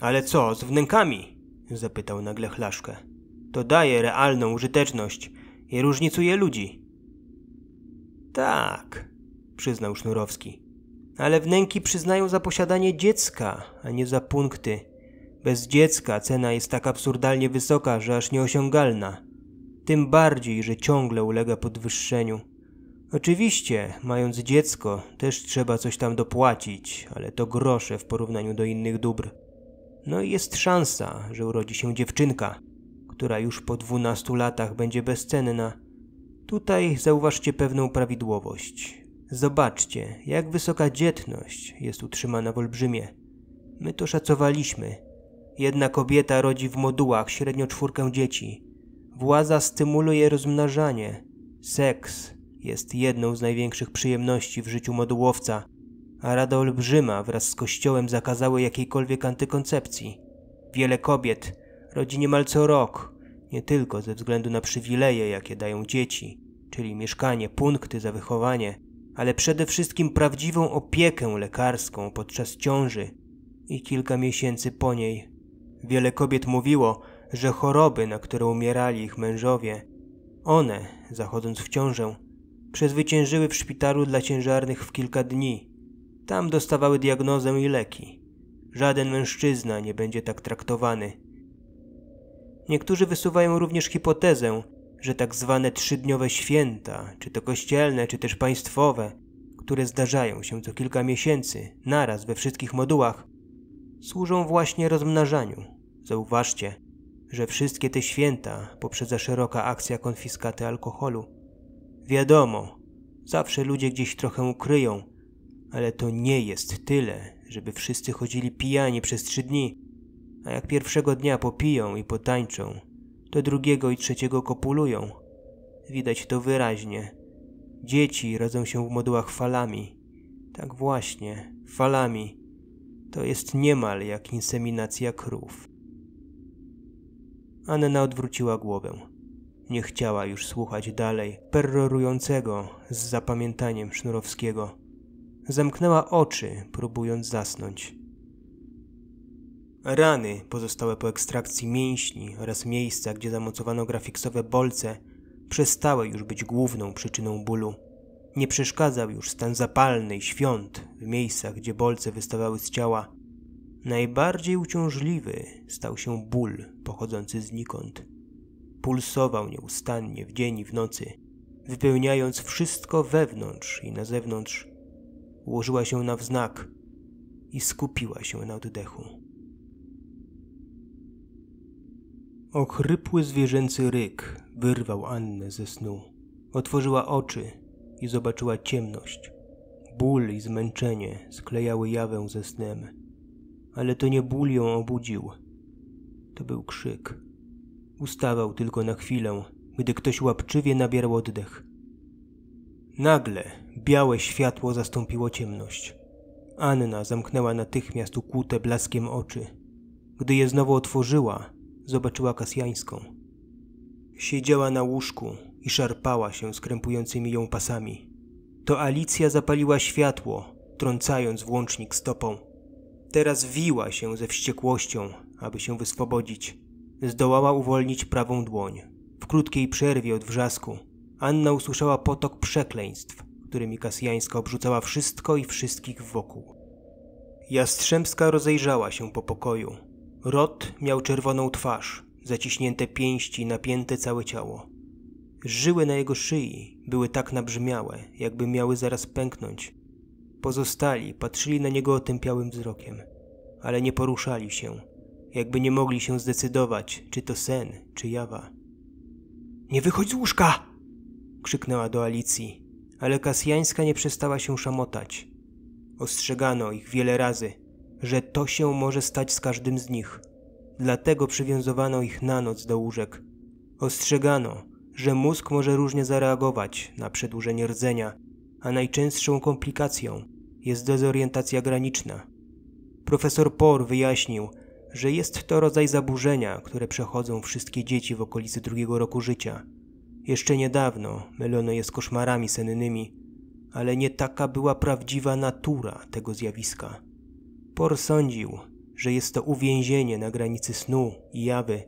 Ale co z wnękami? zapytał nagle Chlaszkę. To daje realną użyteczność i różnicuje ludzi. Tak, przyznał Sznurowski. Ale wnęki przyznają za posiadanie dziecka, a nie za punkty bez dziecka cena jest tak absurdalnie wysoka, że aż nieosiągalna. Tym bardziej, że ciągle ulega podwyższeniu. Oczywiście, mając dziecko, też trzeba coś tam dopłacić, ale to grosze w porównaniu do innych dóbr. No i jest szansa, że urodzi się dziewczynka, która już po 12 latach będzie bezcenna. Tutaj zauważcie pewną prawidłowość. Zobaczcie, jak wysoka dzietność jest utrzymana w Olbrzymie. My to szacowaliśmy, Jedna kobieta rodzi w modułach średnio czwórkę dzieci. Władza stymuluje rozmnażanie. Seks jest jedną z największych przyjemności w życiu modułowca, a Rada Olbrzyma wraz z Kościołem zakazały jakiejkolwiek antykoncepcji. Wiele kobiet rodzi niemal co rok, nie tylko ze względu na przywileje, jakie dają dzieci, czyli mieszkanie, punkty za wychowanie, ale przede wszystkim prawdziwą opiekę lekarską podczas ciąży i kilka miesięcy po niej Wiele kobiet mówiło, że choroby, na które umierali ich mężowie, one, zachodząc w ciążę, przezwyciężyły w szpitalu dla ciężarnych w kilka dni. Tam dostawały diagnozę i leki. Żaden mężczyzna nie będzie tak traktowany. Niektórzy wysuwają również hipotezę, że tak zwane trzydniowe święta, czy to kościelne, czy też państwowe, które zdarzają się co kilka miesięcy, naraz we wszystkich modułach, służą właśnie rozmnażaniu Zauważcie, że wszystkie te święta poprzedza szeroka akcja konfiskaty alkoholu. Wiadomo, zawsze ludzie gdzieś trochę ukryją, ale to nie jest tyle, żeby wszyscy chodzili pijani przez trzy dni, a jak pierwszego dnia popiją i potańczą, to drugiego i trzeciego kopulują. Widać to wyraźnie. Dzieci rodzą się w modułach falami. Tak właśnie, falami. To jest niemal jak inseminacja krów. Anna odwróciła głowę. Nie chciała już słuchać dalej perorującego z zapamiętaniem Sznurowskiego. Zamknęła oczy, próbując zasnąć. Rany pozostałe po ekstrakcji mięśni oraz miejsca, gdzie zamocowano grafiksowe bolce, przestały już być główną przyczyną bólu. Nie przeszkadzał już stan zapalny i świąt w miejscach, gdzie bolce wystawały z ciała. Najbardziej uciążliwy stał się ból pochodzący znikąd. Pulsował nieustannie w dzień i w nocy, wypełniając wszystko wewnątrz i na zewnątrz. Ułożyła się na wznak i skupiła się na oddechu. Ochrypły zwierzęcy ryk wyrwał Annę ze snu. Otworzyła oczy i zobaczyła ciemność. Ból i zmęczenie sklejały jawę ze snem ale to nie ból ją obudził. To był krzyk. Ustawał tylko na chwilę, gdy ktoś łapczywie nabierał oddech. Nagle białe światło zastąpiło ciemność. Anna zamknęła natychmiast ukłute blaskiem oczy. Gdy je znowu otworzyła, zobaczyła kasjańską. Siedziała na łóżku i szarpała się skrępującymi ją pasami. To Alicja zapaliła światło, trącając włącznik stopą. Teraz wiła się ze wściekłością, aby się wyswobodzić. Zdołała uwolnić prawą dłoń. W krótkiej przerwie od wrzasku Anna usłyszała potok przekleństw, którymi kasjańska obrzucała wszystko i wszystkich wokół. Jastrzębska rozejrzała się po pokoju. Rot miał czerwoną twarz, zaciśnięte pięści, napięte całe ciało. Żyły na jego szyi były tak nabrzmiałe, jakby miały zaraz pęknąć. Pozostali patrzyli na niego otępiałym wzrokiem, ale nie poruszali się, jakby nie mogli się zdecydować, czy to sen, czy jawa. Nie wychodź z łóżka! krzyknęła do Alicji, ale Kasjańska nie przestała się szamotać. Ostrzegano ich wiele razy, że to się może stać z każdym z nich. Dlatego przywiązowano ich na noc do łóżek. Ostrzegano, że mózg może różnie zareagować na przedłużenie rdzenia, a najczęstszą komplikacją jest dezorientacja graniczna. Profesor Por wyjaśnił, że jest to rodzaj zaburzenia, które przechodzą wszystkie dzieci w okolicy drugiego roku życia. Jeszcze niedawno mylono je z koszmarami sennymi, ale nie taka była prawdziwa natura tego zjawiska. Por sądził, że jest to uwięzienie na granicy snu i jawy,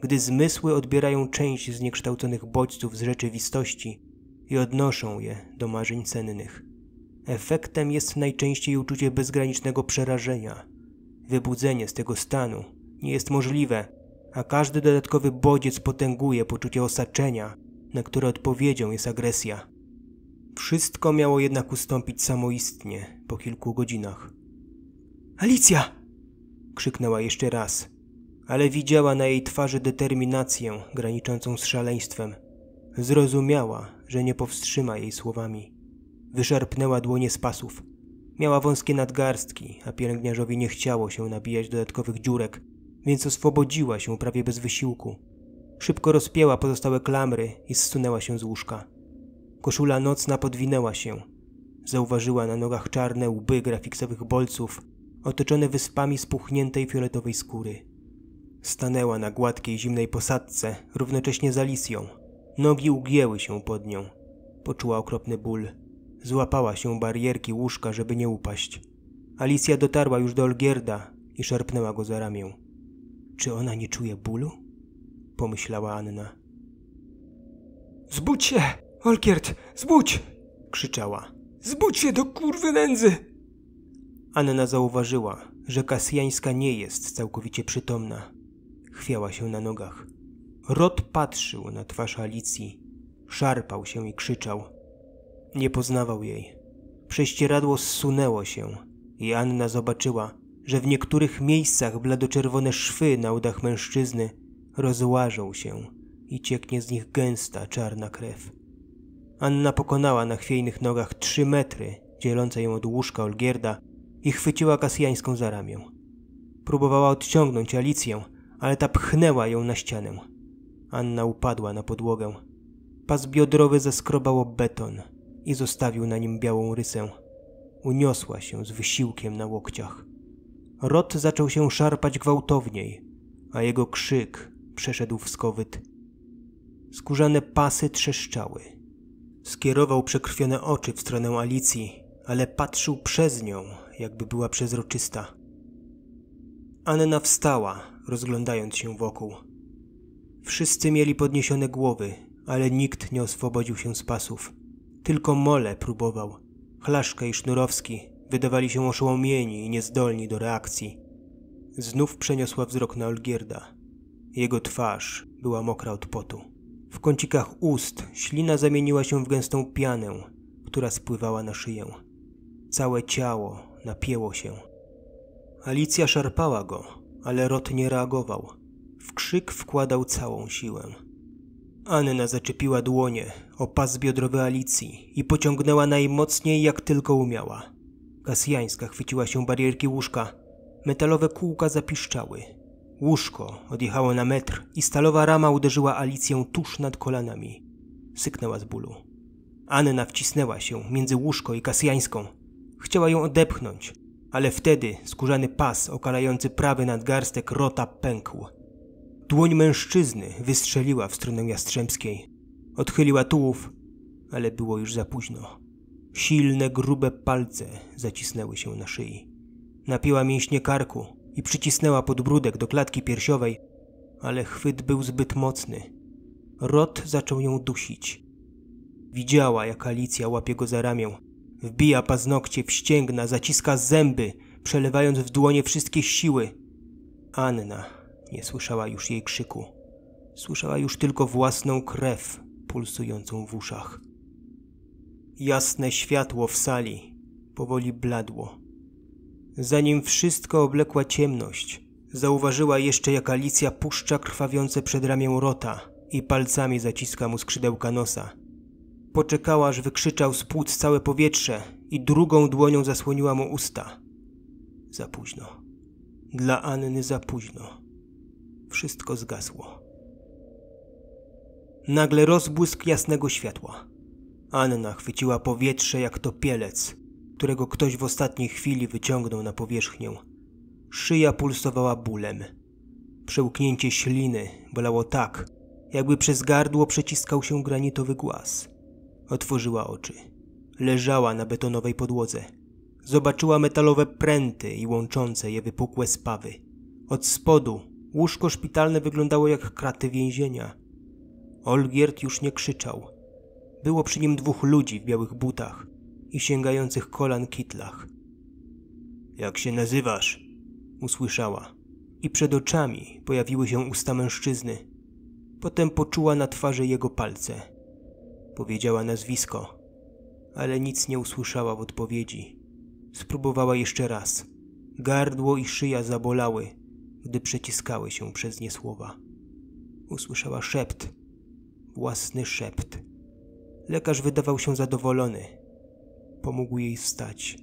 gdy zmysły odbierają część zniekształconych bodźców z rzeczywistości i odnoszą je do marzeń cennych. Efektem jest najczęściej uczucie bezgranicznego przerażenia. Wybudzenie z tego stanu nie jest możliwe, a każdy dodatkowy bodziec potęguje poczucie osaczenia, na które odpowiedzią jest agresja. Wszystko miało jednak ustąpić samoistnie po kilku godzinach. Alicja! krzyknęła jeszcze raz, ale widziała na jej twarzy determinację graniczącą z szaleństwem. Zrozumiała, że nie powstrzyma jej słowami. Wyszarpnęła dłonie z pasów. Miała wąskie nadgarstki, a pielęgniarzowi nie chciało się nabijać dodatkowych dziurek, więc oswobodziła się prawie bez wysiłku. Szybko rozpięła pozostałe klamry i zsunęła się z łóżka. Koszula nocna podwinęła się. Zauważyła na nogach czarne łby grafiksowych bolców, otoczone wyspami spuchniętej fioletowej skóry. Stanęła na gładkiej, zimnej posadce, równocześnie z Alicją. Nogi ugięły się pod nią. Poczuła okropny ból. Złapała się barierki łóżka, żeby nie upaść. Alicja dotarła już do Olgierda i szarpnęła go za ramię. Czy ona nie czuje bólu? Pomyślała Anna. Zbudź się! Olgierd, zbudź! Krzyczała. Zbudź się do kurwy nędzy! Anna zauważyła, że kasjańska nie jest całkowicie przytomna. Chwiała się na nogach. Rod patrzył na twarz Alicji, szarpał się i krzyczał – nie poznawał jej. Prześcieradło zsunęło się i Anna zobaczyła, że w niektórych miejscach bladoczerwone szwy na udach mężczyzny rozłażą się i cieknie z nich gęsta czarna krew. Anna pokonała na chwiejnych nogach trzy metry dzielące ją od łóżka Olgierda i chwyciła kasjańską za ramię. Próbowała odciągnąć Alicję, ale ta pchnęła ją na ścianę. Anna upadła na podłogę. Pas biodrowy zaskrobało beton – i zostawił na nim białą rysę. Uniosła się z wysiłkiem na łokciach. Rot zaczął się szarpać gwałtowniej, a jego krzyk przeszedł w skowyt. Skórzane pasy trzeszczały. Skierował przekrwione oczy w stronę Alicji, ale patrzył przez nią, jakby była przezroczysta. Anna wstała, rozglądając się wokół. Wszyscy mieli podniesione głowy, ale nikt nie oswobodził się z pasów. Tylko Mole próbował. Chlaszka i Sznurowski wydawali się oszołomieni i niezdolni do reakcji. Znów przeniosła wzrok na Olgierda. Jego twarz była mokra od potu. W kącikach ust ślina zamieniła się w gęstą pianę, która spływała na szyję. Całe ciało napięło się. Alicja szarpała go, ale Rot nie reagował. W krzyk wkładał całą siłę. Anna zaczepiła dłonie o pas biodrowy Alicji i pociągnęła najmocniej jak tylko umiała. Kasjańska chwyciła się barierki łóżka. Metalowe kółka zapiszczały. Łóżko odjechało na metr i stalowa rama uderzyła Alicję tuż nad kolanami. Syknęła z bólu. Anna wcisnęła się między łóżko i kasjańską. Chciała ją odepchnąć, ale wtedy skórzany pas okalający prawy nadgarstek rota pękł. Dłoń mężczyzny wystrzeliła w stronę Jastrzębskiej. Odchyliła tułów, ale było już za późno. Silne, grube palce zacisnęły się na szyi. Napięła mięśnie karku i przycisnęła podbródek do klatki piersiowej, ale chwyt był zbyt mocny. Rot zaczął ją dusić. Widziała, jak Alicja łapie go za ramię. Wbija paznokcie w ścięgna, zaciska zęby, przelewając w dłonie wszystkie siły. Anna nie słyszała już jej krzyku. Słyszała już tylko własną krew pulsującą w uszach. Jasne światło w sali powoli bladło. Zanim wszystko oblekła ciemność, zauważyła jeszcze, jak Alicja puszcza krwawiące przed ramię rota i palcami zaciska mu skrzydełka nosa. Poczekała, aż wykrzyczał z płuc całe powietrze i drugą dłonią zasłoniła mu usta. Za późno. Dla Anny za późno wszystko zgasło. Nagle rozbłysk jasnego światła. Anna chwyciła powietrze jak topielec, którego ktoś w ostatniej chwili wyciągnął na powierzchnię. Szyja pulsowała bólem. Przełknięcie śliny bolało tak, jakby przez gardło przeciskał się granitowy głaz. Otworzyła oczy. Leżała na betonowej podłodze. Zobaczyła metalowe pręty i łączące je wypukłe spawy. Od spodu Łóżko szpitalne wyglądało jak kraty więzienia. Olgierd już nie krzyczał. Było przy nim dwóch ludzi w białych butach i sięgających kolan kitlach. Jak się nazywasz? usłyszała. I przed oczami pojawiły się usta mężczyzny. Potem poczuła na twarzy jego palce. Powiedziała nazwisko, ale nic nie usłyszała w odpowiedzi. Spróbowała jeszcze raz. Gardło i szyja zabolały, gdy przeciskały się przez nie słowa. Usłyszała szept, własny szept. Lekarz wydawał się zadowolony. Pomógł jej wstać.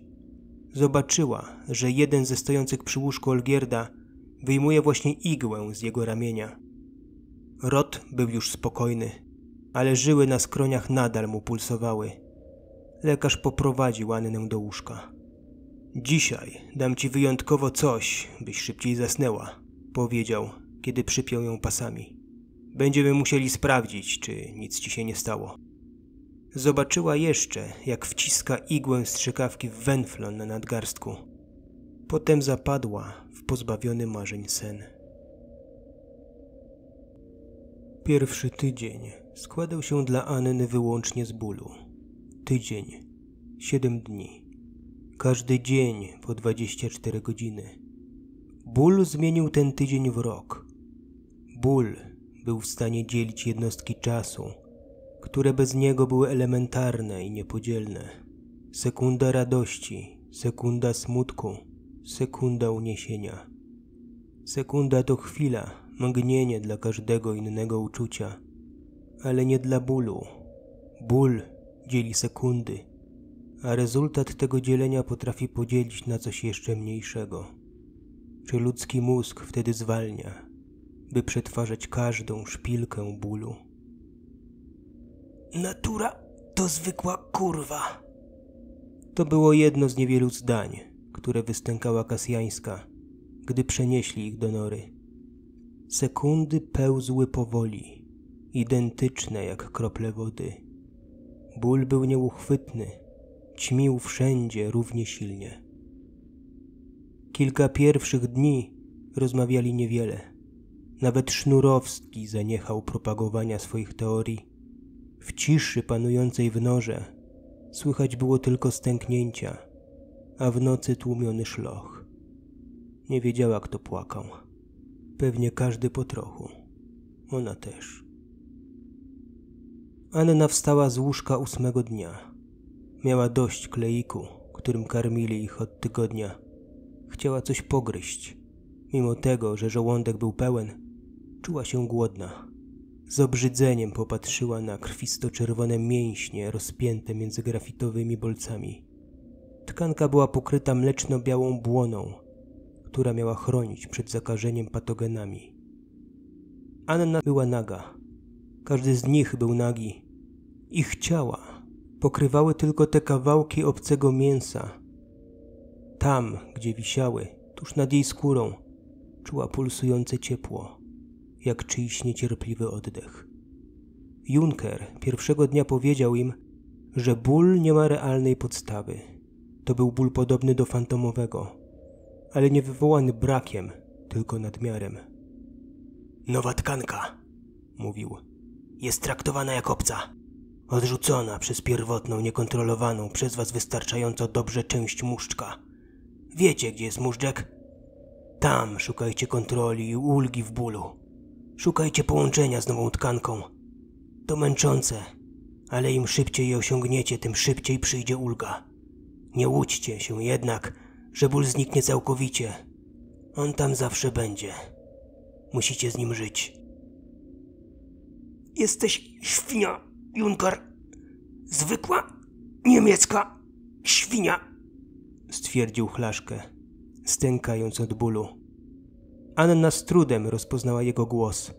Zobaczyła, że jeden ze stojących przy łóżku Olgierda wyjmuje właśnie igłę z jego ramienia. Rot był już spokojny, ale żyły na skroniach nadal mu pulsowały. Lekarz poprowadził Annę do łóżka. Dzisiaj dam ci wyjątkowo coś, byś szybciej zasnęła, powiedział, kiedy przypiął ją pasami. Będziemy musieli sprawdzić, czy nic ci się nie stało. Zobaczyła jeszcze, jak wciska igłę strzykawki w węflon na nadgarstku. Potem zapadła w pozbawiony marzeń sen. Pierwszy tydzień składał się dla Anny wyłącznie z bólu. Tydzień, siedem dni. Każdy dzień po 24 godziny. Ból zmienił ten tydzień w rok. Ból był w stanie dzielić jednostki czasu, które bez niego były elementarne i niepodzielne. Sekunda radości, sekunda smutku, sekunda uniesienia. Sekunda to chwila, mgnienie dla każdego innego uczucia, ale nie dla bólu. Ból dzieli sekundy a rezultat tego dzielenia potrafi podzielić na coś jeszcze mniejszego. Czy ludzki mózg wtedy zwalnia, by przetwarzać każdą szpilkę bólu? Natura to zwykła kurwa. To było jedno z niewielu zdań, które wystękała Kasjańska, gdy przenieśli ich do nory. Sekundy pełzły powoli, identyczne jak krople wody. Ból był nieuchwytny ćmił wszędzie równie silnie. Kilka pierwszych dni rozmawiali niewiele. Nawet Sznurowski zaniechał propagowania swoich teorii. W ciszy panującej w norze słychać było tylko stęknięcia, a w nocy tłumiony szloch. Nie wiedziała, kto płakał. Pewnie każdy po trochu. Ona też. Anna wstała z łóżka ósmego dnia. Miała dość kleiku, którym karmili ich od tygodnia. Chciała coś pogryźć. Mimo tego, że żołądek był pełen, czuła się głodna. Z obrzydzeniem popatrzyła na krwisto-czerwone mięśnie rozpięte między grafitowymi bolcami. Tkanka była pokryta mleczno-białą błoną, która miała chronić przed zakażeniem patogenami. Anna była naga. Każdy z nich był nagi. Ich ciała pokrywały tylko te kawałki obcego mięsa. Tam, gdzie wisiały, tuż nad jej skórą, czuła pulsujące ciepło, jak czyjś niecierpliwy oddech. Juncker pierwszego dnia powiedział im, że ból nie ma realnej podstawy. To był ból podobny do fantomowego, ale nie wywołany brakiem, tylko nadmiarem. Nowa tkanka, mówił, jest traktowana jak obca odrzucona przez pierwotną, niekontrolowaną przez was wystarczająco dobrze część muszczka. Wiecie, gdzie jest muszczek? Tam szukajcie kontroli i ulgi w bólu. Szukajcie połączenia z nową tkanką. To męczące, ale im szybciej je osiągniecie, tym szybciej przyjdzie ulga. Nie łudźcie się jednak, że ból zniknie całkowicie. On tam zawsze będzie. Musicie z nim żyć. Jesteś świnia! Junker, Zwykła niemiecka świnia, stwierdził Chlaszkę, stękając od bólu. Anna z trudem rozpoznała jego głos.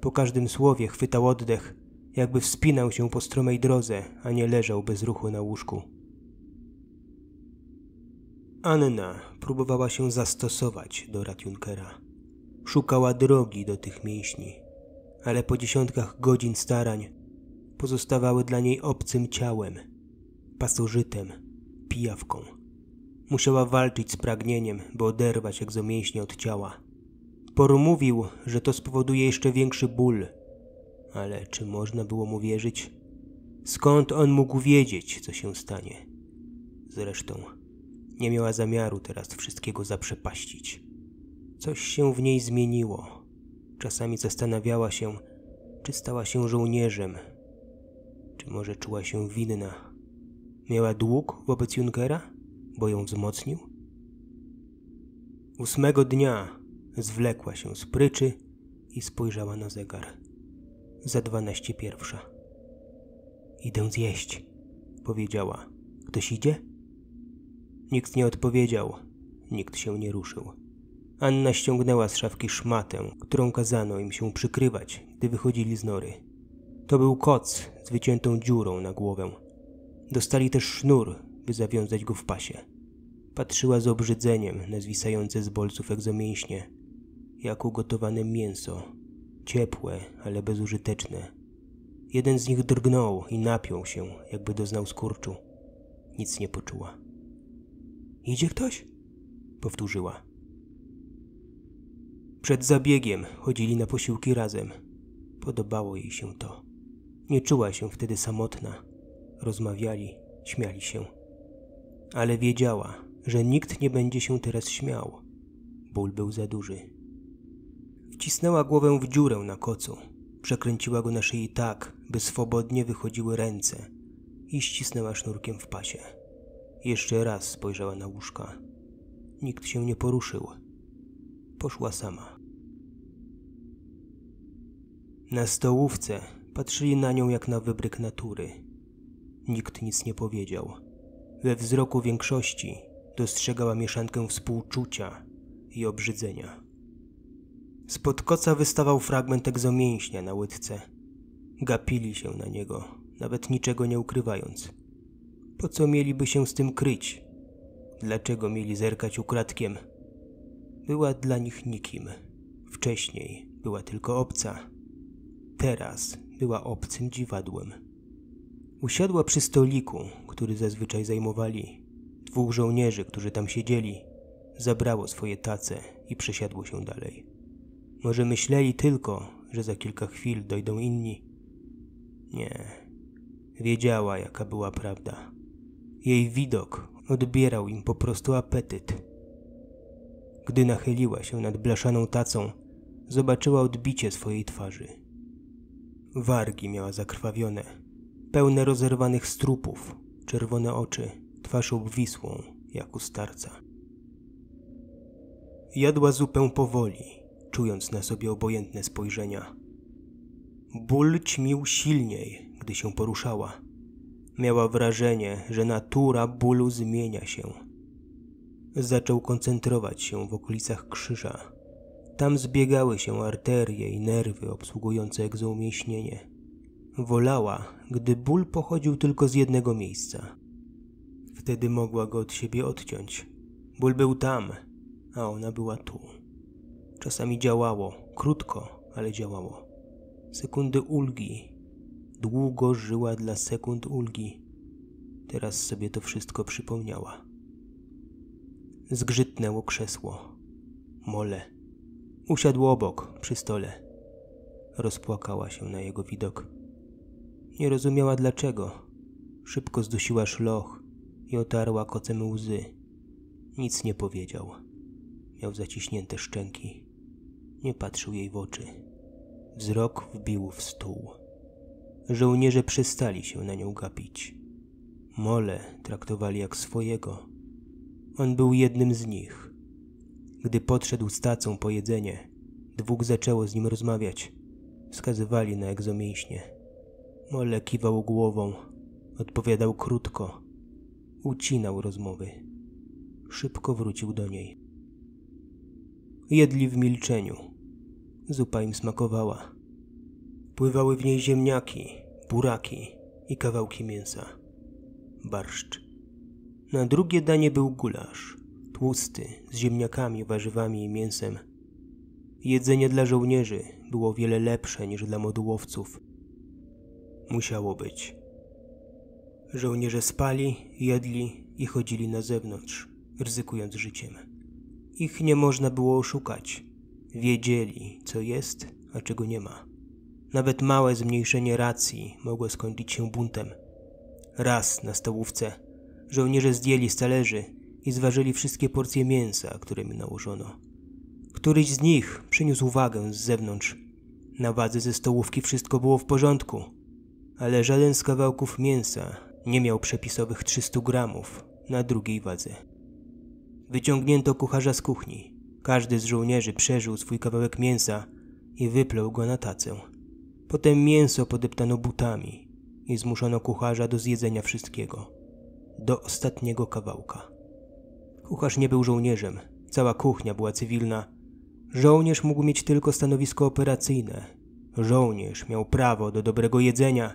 Po każdym słowie chwytał oddech, jakby wspinał się po stromej drodze, a nie leżał bez ruchu na łóżku. Anna próbowała się zastosować do rad Junkera. Szukała drogi do tych mięśni, ale po dziesiątkach godzin starań pozostawały dla niej obcym ciałem, pasożytem, pijawką. Musiała walczyć z pragnieniem, by oderwać egzomięśnie od ciała. Poru mówił, że to spowoduje jeszcze większy ból, ale czy można było mu wierzyć? Skąd on mógł wiedzieć, co się stanie? Zresztą nie miała zamiaru teraz wszystkiego zaprzepaścić. Coś się w niej zmieniło. Czasami zastanawiała się, czy stała się żołnierzem, czy może czuła się winna? Miała dług wobec Junkera, bo ją wzmocnił? Ósmego dnia zwlekła się z pryczy i spojrzała na zegar. Za dwanaście pierwsza. Idę zjeść, powiedziała. Ktoś idzie? Nikt nie odpowiedział, nikt się nie ruszył. Anna ściągnęła z szafki szmatę, którą kazano im się przykrywać, gdy wychodzili z nory. To był koc z wyciętą dziurą na głowę. Dostali też sznur, by zawiązać go w pasie. Patrzyła z obrzydzeniem na zwisające z bolców egzomięśnie, jak ugotowane mięso, ciepłe, ale bezużyteczne. Jeden z nich drgnął i napiął się, jakby doznał skurczu. Nic nie poczuła. Idzie ktoś? powtórzyła. Przed zabiegiem chodzili na posiłki razem. Podobało jej się to. Nie czuła się wtedy samotna. Rozmawiali, śmiali się. Ale wiedziała, że nikt nie będzie się teraz śmiał. Ból był za duży. Wcisnęła głowę w dziurę na kocu. Przekręciła go na szyi tak, by swobodnie wychodziły ręce i ścisnęła sznurkiem w pasie. Jeszcze raz spojrzała na łóżka. Nikt się nie poruszył. Poszła sama. Na stołówce Patrzyli na nią jak na wybryk natury. Nikt nic nie powiedział. We wzroku większości dostrzegała mieszankę współczucia i obrzydzenia. Spod koca wystawał fragment egzomięśnia na łydce. Gapili się na niego, nawet niczego nie ukrywając. Po co mieliby się z tym kryć? Dlaczego mieli zerkać ukradkiem? Była dla nich nikim. Wcześniej była tylko obca. Teraz była obcym dziwadłem. Usiadła przy stoliku, który zazwyczaj zajmowali. Dwóch żołnierzy, którzy tam siedzieli, zabrało swoje tace i przesiadło się dalej. Może myśleli tylko, że za kilka chwil dojdą inni. Nie. Wiedziała, jaka była prawda. Jej widok odbierał im po prostu apetyt. Gdy nachyliła się nad blaszaną tacą, zobaczyła odbicie swojej twarzy Wargi miała zakrwawione, pełne rozerwanych strupów, czerwone oczy, twarz obwisłą, jak u starca. Jadła zupę powoli, czując na sobie obojętne spojrzenia. Ból ćmił silniej, gdy się poruszała. Miała wrażenie, że natura bólu zmienia się. Zaczął koncentrować się w okolicach krzyża, tam zbiegały się arterie i nerwy obsługujące egzoumięśnienie. Wolała, gdy ból pochodził tylko z jednego miejsca. Wtedy mogła go od siebie odciąć. Ból był tam, a ona była tu. Czasami działało, krótko, ale działało. Sekundy ulgi. Długo żyła dla sekund ulgi. Teraz sobie to wszystko przypomniała. Zgrzytnęło krzesło. Mole Usiadł obok, przy stole. Rozpłakała się na jego widok. Nie rozumiała dlaczego. Szybko zdusiła szloch i otarła kocem łzy. Nic nie powiedział. Miał zaciśnięte szczęki. Nie patrzył jej w oczy. Wzrok wbił w stół. Żołnierze przestali się na nią gapić. Mole traktowali jak swojego. On był jednym z nich. Gdy podszedł z tacą po jedzenie, dwóch zaczęło z nim rozmawiać. Wskazywali na egzomięśnie. Mole kiwał głową, odpowiadał krótko, ucinał rozmowy. Szybko wrócił do niej. Jedli w milczeniu. Zupa im smakowała. Pływały w niej ziemniaki, buraki i kawałki mięsa. Barszcz. Na drugie danie był gulasz tłusty, z ziemniakami, warzywami i mięsem. Jedzenie dla żołnierzy było wiele lepsze niż dla modułowców. Musiało być. Żołnierze spali, jedli i chodzili na zewnątrz, ryzykując życiem. Ich nie można było oszukać. Wiedzieli, co jest, a czego nie ma. Nawet małe zmniejszenie racji mogło skończyć się buntem. Raz na stołówce żołnierze zdjęli z talerzy i zważyli wszystkie porcje mięsa, które mi nałożono. Któryś z nich przyniósł wagę z zewnątrz. Na wadze ze stołówki wszystko było w porządku, ale żaden z kawałków mięsa nie miał przepisowych 300 gramów na drugiej wadze. Wyciągnięto kucharza z kuchni. Każdy z żołnierzy przeżył swój kawałek mięsa i wyplął go na tacę. Potem mięso podeptano butami i zmuszono kucharza do zjedzenia wszystkiego, do ostatniego kawałka. Kucharz nie był żołnierzem, cała kuchnia była cywilna. Żołnierz mógł mieć tylko stanowisko operacyjne. Żołnierz miał prawo do dobrego jedzenia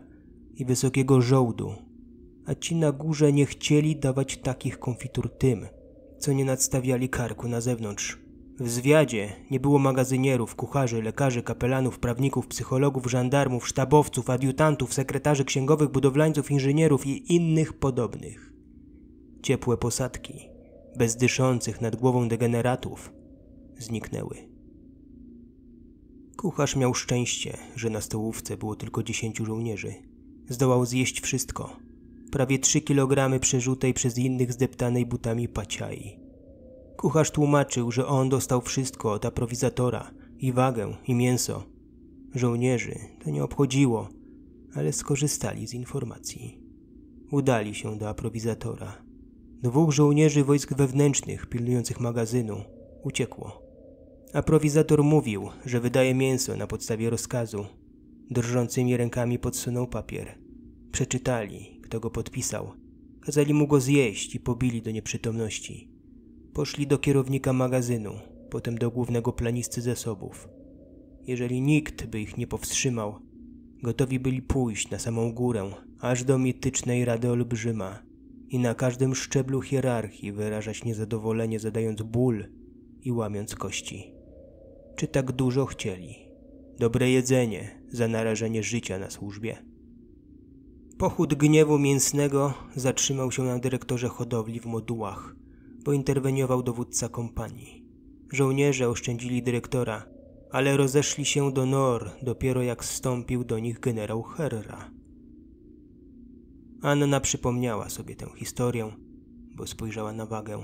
i wysokiego żołdu, a ci na górze nie chcieli dawać takich konfitur tym, co nie nadstawiali karku na zewnątrz. W zwiadzie nie było magazynierów, kucharzy, lekarzy, kapelanów, prawników, psychologów, żandarmów, sztabowców, adiutantów, sekretarzy księgowych, budowlańców, inżynierów i innych podobnych. Ciepłe posadki bez dyszących nad głową degeneratów, zniknęły. Kucharz miał szczęście, że na stołówce było tylko dziesięciu żołnierzy. Zdołał zjeść wszystko. Prawie trzy kilogramy przerzutej przez innych zdeptanej butami paciai. Kucharz tłumaczył, że on dostał wszystko od aprowizatora, i wagę, i mięso. Żołnierzy to nie obchodziło, ale skorzystali z informacji. Udali się do aprowizatora. Dwóch żołnierzy wojsk wewnętrznych pilnujących magazynu uciekło. Aprowizator mówił, że wydaje mięso na podstawie rozkazu. Drżącymi rękami podsunął papier. Przeczytali, kto go podpisał. Kazali mu go zjeść i pobili do nieprzytomności. Poszli do kierownika magazynu, potem do głównego planisty zasobów. Jeżeli nikt by ich nie powstrzymał, gotowi byli pójść na samą górę, aż do mitycznej Rady Olbrzyma i na każdym szczeblu hierarchii wyrażać niezadowolenie, zadając ból i łamiąc kości. Czy tak dużo chcieli? Dobre jedzenie za narażenie życia na służbie. Pochód gniewu mięsnego zatrzymał się na dyrektorze hodowli w modułach, bo interweniował dowódca kompanii. Żołnierze oszczędzili dyrektora, ale rozeszli się do Nor dopiero jak wstąpił do nich generał Herra. Anna przypomniała sobie tę historię, bo spojrzała na wagę.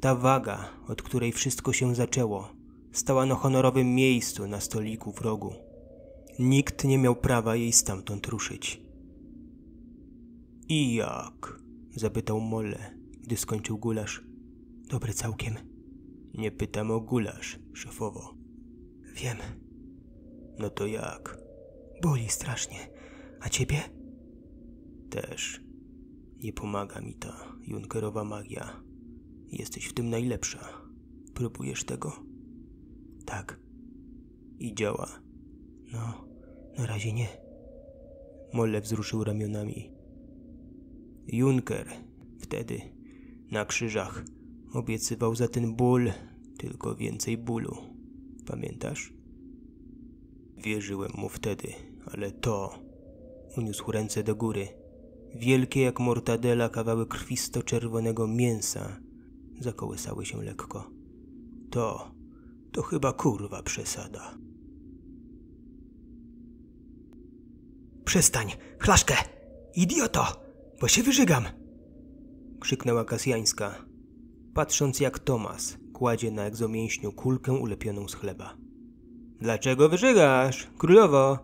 Ta waga, od której wszystko się zaczęło, stała na honorowym miejscu na stoliku w rogu. Nikt nie miał prawa jej stamtąd ruszyć. I jak? zapytał Mole, gdy skończył gulasz. Dobry całkiem. Nie pytam o gulasz, szefowo. Wiem. No to jak? Boli strasznie. A ciebie? Też nie pomaga mi ta Junkerowa magia. Jesteś w tym najlepsza. Próbujesz tego? Tak. I działa. No, na razie nie. Molle wzruszył ramionami. Junker wtedy na krzyżach obiecywał za ten ból tylko więcej bólu. Pamiętasz? Wierzyłem mu wtedy, ale to uniósł ręce do góry. Wielkie jak mortadela kawały krwisto-czerwonego mięsa zakołysały się lekko. To, to chyba kurwa przesada. Przestań, chlaszkę! Idioto! Bo się wyżygam! Krzyknęła kasjańska, patrząc jak Tomas kładzie na egzomięśniu kulkę ulepioną z chleba. Dlaczego wyżygasz, królowo?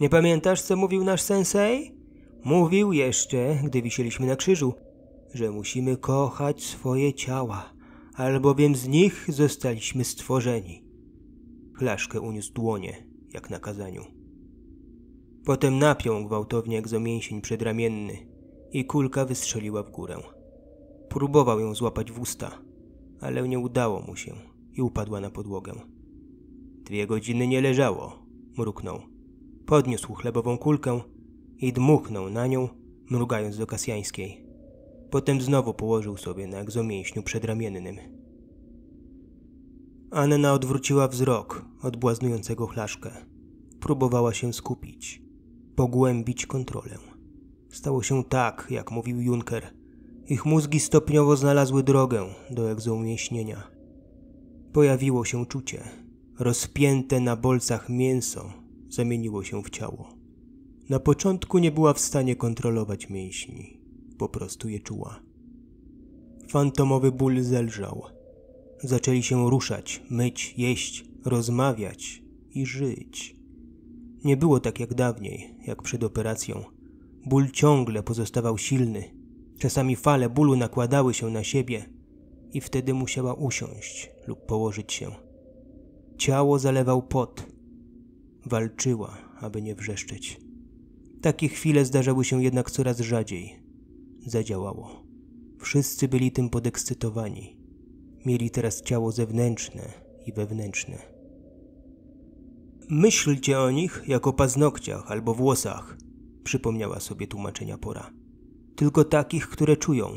Nie pamiętasz, co mówił nasz sensej? Mówił jeszcze, gdy wisieliśmy na krzyżu, że musimy kochać swoje ciała, albowiem z nich zostaliśmy stworzeni. Flaszkę uniósł dłonie, jak na kazaniu. Potem napiął gwałtownie jak zomięsień przedramienny i kulka wystrzeliła w górę. Próbował ją złapać w usta, ale nie udało mu się i upadła na podłogę. Dwie godziny nie leżało, mruknął. Podniósł chlebową kulkę i dmuchnął na nią, mrugając do kasjańskiej. Potem znowu położył sobie na egzomięśniu przedramiennym. Anna odwróciła wzrok od błaznującego chlaszkę. Próbowała się skupić, pogłębić kontrolę. Stało się tak, jak mówił Junker. Ich mózgi stopniowo znalazły drogę do egzomięśnienia. Pojawiło się czucie. Rozpięte na bolcach mięso zamieniło się w ciało. Na początku nie była w stanie kontrolować mięśni, po prostu je czuła. Fantomowy ból zelżał. Zaczęli się ruszać, myć, jeść, rozmawiać i żyć. Nie było tak jak dawniej, jak przed operacją. Ból ciągle pozostawał silny. Czasami fale bólu nakładały się na siebie i wtedy musiała usiąść lub położyć się. Ciało zalewał pot. Walczyła, aby nie wrzeszczeć. Takie chwile zdarzały się jednak coraz rzadziej. Zadziałało. Wszyscy byli tym podekscytowani. Mieli teraz ciało zewnętrzne i wewnętrzne. Myślcie o nich jako paznokciach albo włosach, przypomniała sobie tłumaczenia pora. Tylko takich, które czują.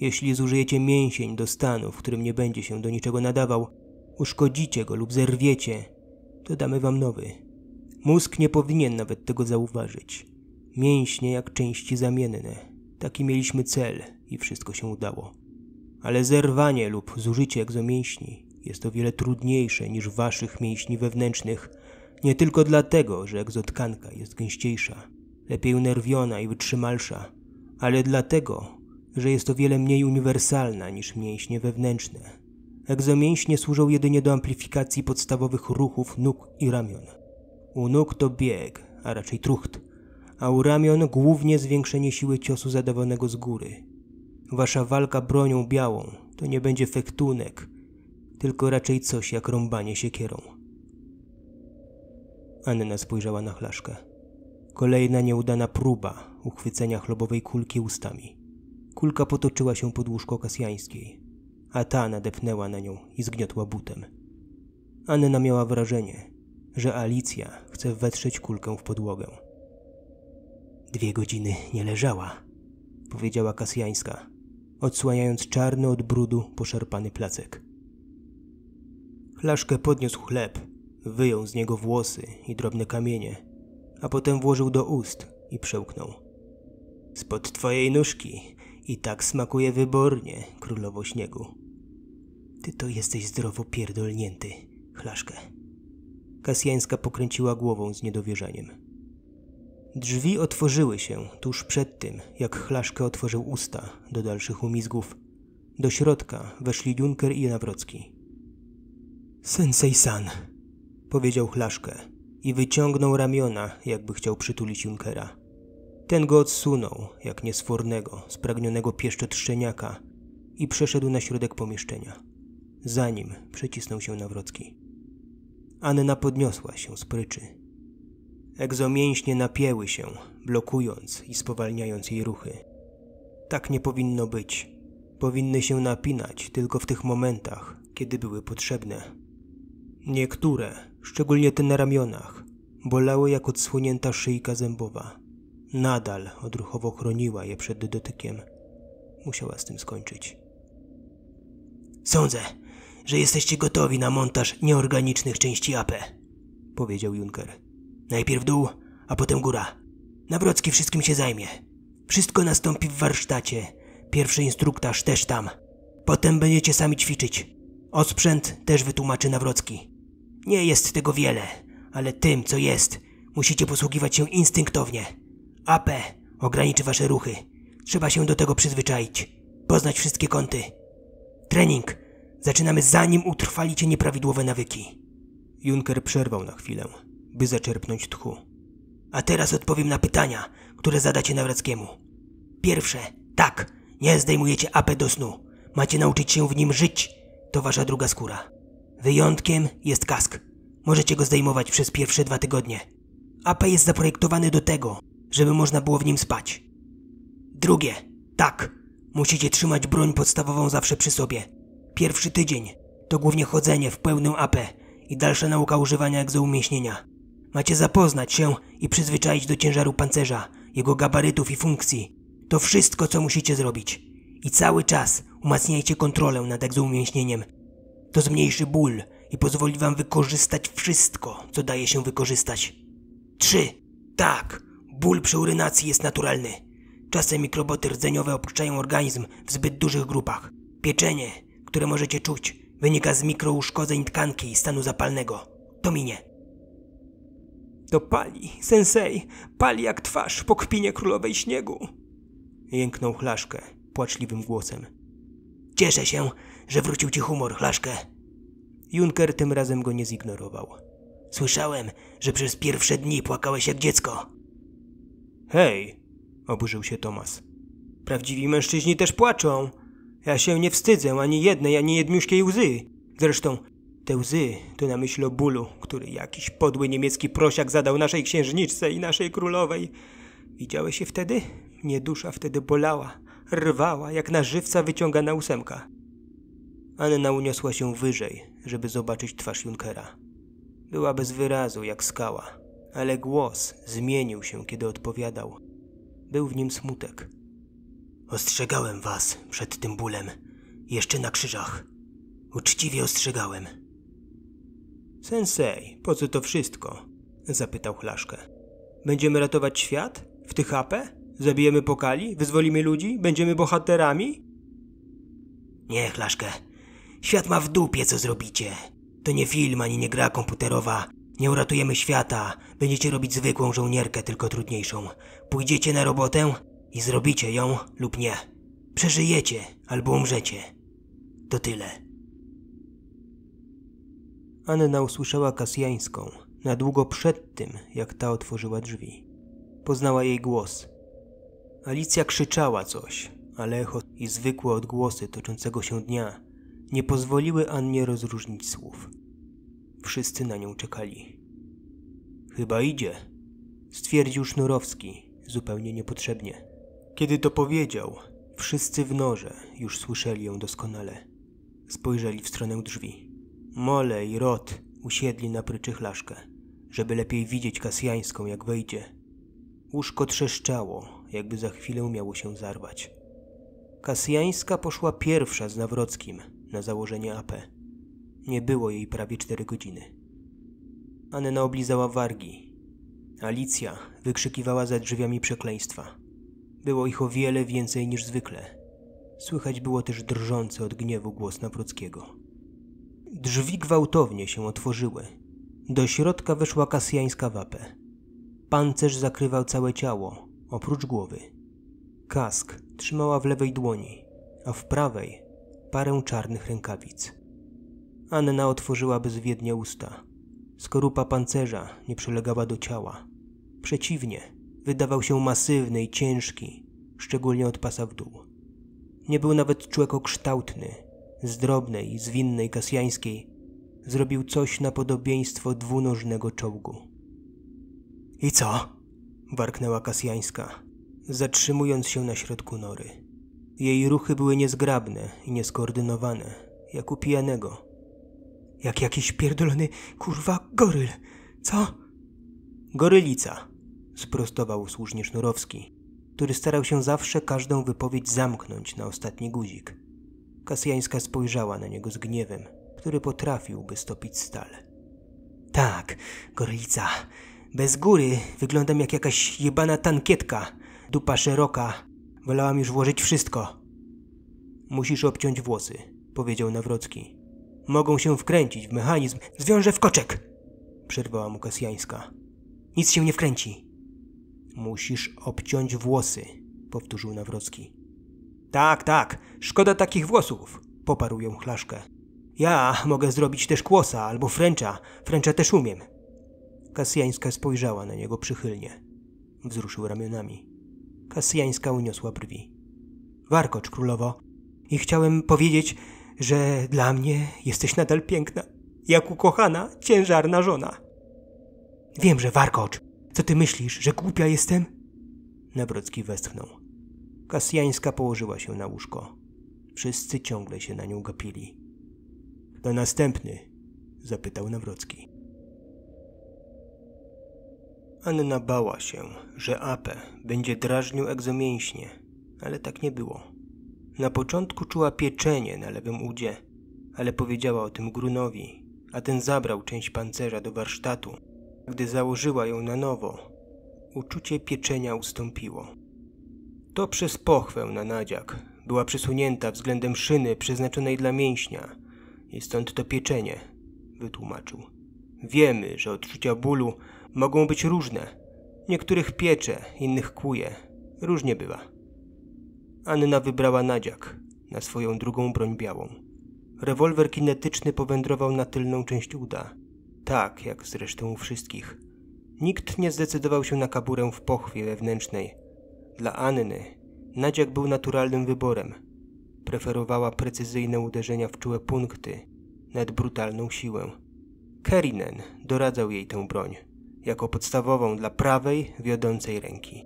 Jeśli zużyjecie mięsień do stanu, w którym nie będzie się do niczego nadawał, uszkodzicie go lub zerwiecie, to damy wam nowy. Mózg nie powinien nawet tego zauważyć. Mięśnie jak części zamienne. Taki mieliśmy cel i wszystko się udało. Ale zerwanie lub zużycie egzomięśni jest o wiele trudniejsze niż waszych mięśni wewnętrznych, nie tylko dlatego, że egzotkanka jest gęściejsza, lepiej unerwiona i wytrzymalsza, ale dlatego, że jest o wiele mniej uniwersalna niż mięśnie wewnętrzne. Egzomięśnie służą jedynie do amplifikacji podstawowych ruchów nóg i ramion. U nóg to bieg, a raczej trucht, a u ramion głównie zwiększenie siły ciosu zadawanego z góry. Wasza walka bronią białą to nie będzie fektunek, tylko raczej coś jak rąbanie siekierą. Anna spojrzała na chlaszkę. Kolejna nieudana próba uchwycenia chlobowej kulki ustami. Kulka potoczyła się pod łóżko kasjańskiej, a ta nadepnęła na nią i zgniotła butem. Anna miała wrażenie, że Alicja chce wetrzeć kulkę w podłogę. Dwie godziny nie leżała, powiedziała Kasjańska, odsłaniając czarny od brudu poszarpany placek. Flaszkę podniósł chleb, wyjął z niego włosy i drobne kamienie, a potem włożył do ust i przełknął. Spod twojej nóżki i tak smakuje wybornie, królowo śniegu. Ty to jesteś zdrowo pierdolnięty, Flaszkę. Kasjańska pokręciła głową z niedowierzeniem. Drzwi otworzyły się tuż przed tym, jak Chlaszkę otworzył usta do dalszych umizgów. Do środka weszli Junker i Nawrocki. Sensei-san, powiedział Chlaszkę i wyciągnął ramiona, jakby chciał przytulić Junkera. Ten go odsunął, jak niesfornego, spragnionego pieszczot i przeszedł na środek pomieszczenia. Za nim przycisnął się Nawrocki. Anna podniosła się z pryczy. Egzomięśnie napięły się, blokując i spowalniając jej ruchy. Tak nie powinno być. Powinny się napinać tylko w tych momentach, kiedy były potrzebne. Niektóre, szczególnie te na ramionach, bolały jak odsłonięta szyjka zębowa. Nadal odruchowo chroniła je przed dotykiem. Musiała z tym skończyć. Sądzę, że jesteście gotowi na montaż nieorganicznych części AP, powiedział Junker. Najpierw dół, a potem góra. Nawrocki wszystkim się zajmie. Wszystko nastąpi w warsztacie. Pierwszy instruktaż też tam. Potem będziecie sami ćwiczyć. Osprzęt też wytłumaczy Nawrocki. Nie jest tego wiele, ale tym, co jest, musicie posługiwać się instynktownie. AP ograniczy wasze ruchy. Trzeba się do tego przyzwyczaić, poznać wszystkie kąty. Trening Zaczynamy zanim utrwalicie nieprawidłowe nawyki. Junker przerwał na chwilę, by zaczerpnąć tchu. A teraz odpowiem na pytania, które zadacie Nawrackiemu. Pierwsze, tak, nie zdejmujecie apę do snu. Macie nauczyć się w nim żyć. To wasza druga skóra. Wyjątkiem jest kask. Możecie go zdejmować przez pierwsze dwa tygodnie. AP jest zaprojektowany do tego, żeby można było w nim spać. Drugie, tak, musicie trzymać broń podstawową zawsze przy sobie Pierwszy tydzień to głównie chodzenie w pełnym AP i dalsza nauka używania egzoumięśnienia. Macie zapoznać się i przyzwyczaić do ciężaru pancerza, jego gabarytów i funkcji. To wszystko, co musicie zrobić. I cały czas umacniajcie kontrolę nad egzoumięśnieniem. To zmniejszy ból i pozwoli wam wykorzystać wszystko, co daje się wykorzystać. 3. Tak, ból przy urynacji jest naturalny. Czasem mikroboty rdzeniowe obczają organizm w zbyt dużych grupach. Pieczenie które możecie czuć, wynika z mikrouszkodzeń tkanki i stanu zapalnego. To minie. To pali, sensei, pali jak twarz po kpinie królowej śniegu. Jęknął Chlaszkę płaczliwym głosem. Cieszę się, że wrócił ci humor, Chlaszkę. Junker tym razem go nie zignorował. Słyszałem, że przez pierwsze dni płakałeś jak dziecko. Hej, oburzył się Tomas. Prawdziwi mężczyźni też płaczą. Ja się nie wstydzę ani jednej, ani jedniuśkiej łzy. Zresztą te łzy to na myśl o bólu, który jakiś podły niemiecki prosiak zadał naszej księżniczce i naszej królowej. Widziałeś je wtedy? Mnie dusza wtedy bolała, rwała, jak na żywca wyciągana ósemka. Anna uniosła się wyżej, żeby zobaczyć twarz Junkera. Była bez wyrazu, jak skała, ale głos zmienił się, kiedy odpowiadał. Był w nim smutek. Ostrzegałem was przed tym bólem, jeszcze na krzyżach. Uczciwie ostrzegałem. Sensei, po co to wszystko? Zapytał Chlaszkę. Będziemy ratować świat? W tych apę? Zabijemy pokali? Wyzwolimy ludzi? Będziemy bohaterami? Nie, Chlaszkę. Świat ma w dupie, co zrobicie. To nie film, ani nie gra komputerowa. Nie uratujemy świata. Będziecie robić zwykłą żołnierkę, tylko trudniejszą. Pójdziecie na robotę, i zrobicie ją lub nie. Przeżyjecie albo umrzecie. To tyle. Anna usłyszała kasjańską na długo przed tym, jak ta otworzyła drzwi. Poznała jej głos. Alicja krzyczała coś, ale echo i zwykłe odgłosy toczącego się dnia nie pozwoliły Annie rozróżnić słów. Wszyscy na nią czekali. Chyba idzie, stwierdził Sznurowski zupełnie niepotrzebnie. Kiedy to powiedział, wszyscy w norze już słyszeli ją doskonale. Spojrzeli w stronę drzwi. Mole i Rot usiedli na pryczych laszkę, żeby lepiej widzieć kasjańską, jak wejdzie. Łóżko trzeszczało, jakby za chwilę miało się zarwać. Kasjańska poszła pierwsza z Nawrockim na założenie AP. Nie było jej prawie cztery godziny. Anna oblizała wargi. Alicja wykrzykiwała za drzwiami przekleństwa. Było ich o wiele więcej niż zwykle. Słychać było też drżący od gniewu głos Naprockiego. Drzwi gwałtownie się otworzyły. Do środka weszła kasjańska wapę. Pancerz zakrywał całe ciało, oprócz głowy. Kask trzymała w lewej dłoni, a w prawej parę czarnych rękawic. Anna otworzyła bezwiednie usta. Skorupa pancerza nie przylegała do ciała. Przeciwnie, Wydawał się masywny i ciężki, szczególnie od pasa w dół. Nie był nawet człekokształtny. Z drobnej, zwinnej kasjańskiej zrobił coś na podobieństwo dwunożnego czołgu. I co? warknęła kasjańska, zatrzymując się na środku nory. Jej ruchy były niezgrabne i nieskoordynowane, jak u pijanego. Jak jakiś pierdolony, kurwa, goryl. Co? Gorylica, sprostował słusznie Sznurowski, który starał się zawsze każdą wypowiedź zamknąć na ostatni guzik. Kasjańska spojrzała na niego z gniewem, który potrafiłby stopić stal. Tak, gorlica, bez góry wyglądam jak jakaś jebana tankietka, dupa szeroka, wolałam już włożyć wszystko. Musisz obciąć włosy, powiedział Nawrocki. Mogą się wkręcić w mechanizm, zwiążę w koczek! Przerwała mu Kasjańska. Nic się nie wkręci. Musisz obciąć włosy, powtórzył Nawrocki. Tak, tak, szkoda takich włosów, poparł ją Chlaszkę. Ja mogę zrobić też kłosa albo fręcza, fręcza też umiem. Kasjańska spojrzała na niego przychylnie. Wzruszył ramionami. Kasjańska uniosła brwi. Warkocz, królowo, i chciałem powiedzieć, że dla mnie jesteś nadal piękna, jak ukochana, ciężarna żona. Wiem, że warkocz, co ty myślisz, że głupia jestem? Nawrocki westchnął. Kasjańska położyła się na łóżko. Wszyscy ciągle się na nią gapili. Kto następny? zapytał Nawrocki. Anna bała się, że Ape będzie drażnił egzomięśnie, ale tak nie było. Na początku czuła pieczenie na lewym udzie, ale powiedziała o tym Grunowi, a ten zabrał część pancerza do warsztatu gdy założyła ją na nowo, uczucie pieczenia ustąpiło. To przez pochwę na nadziak była przesunięta względem szyny przeznaczonej dla mięśnia i stąd to pieczenie, wytłumaczył. Wiemy, że odczucia bólu mogą być różne. Niektórych piecze, innych kłuje. Różnie bywa. Anna wybrała nadziak na swoją drugą broń białą. Rewolwer kinetyczny powędrował na tylną część uda tak jak zresztą u wszystkich. Nikt nie zdecydował się na kaburę w pochwie wewnętrznej. Dla Anny nadziak był naturalnym wyborem. Preferowała precyzyjne uderzenia w czułe punkty nad brutalną siłę. Kerinen doradzał jej tę broń jako podstawową dla prawej, wiodącej ręki.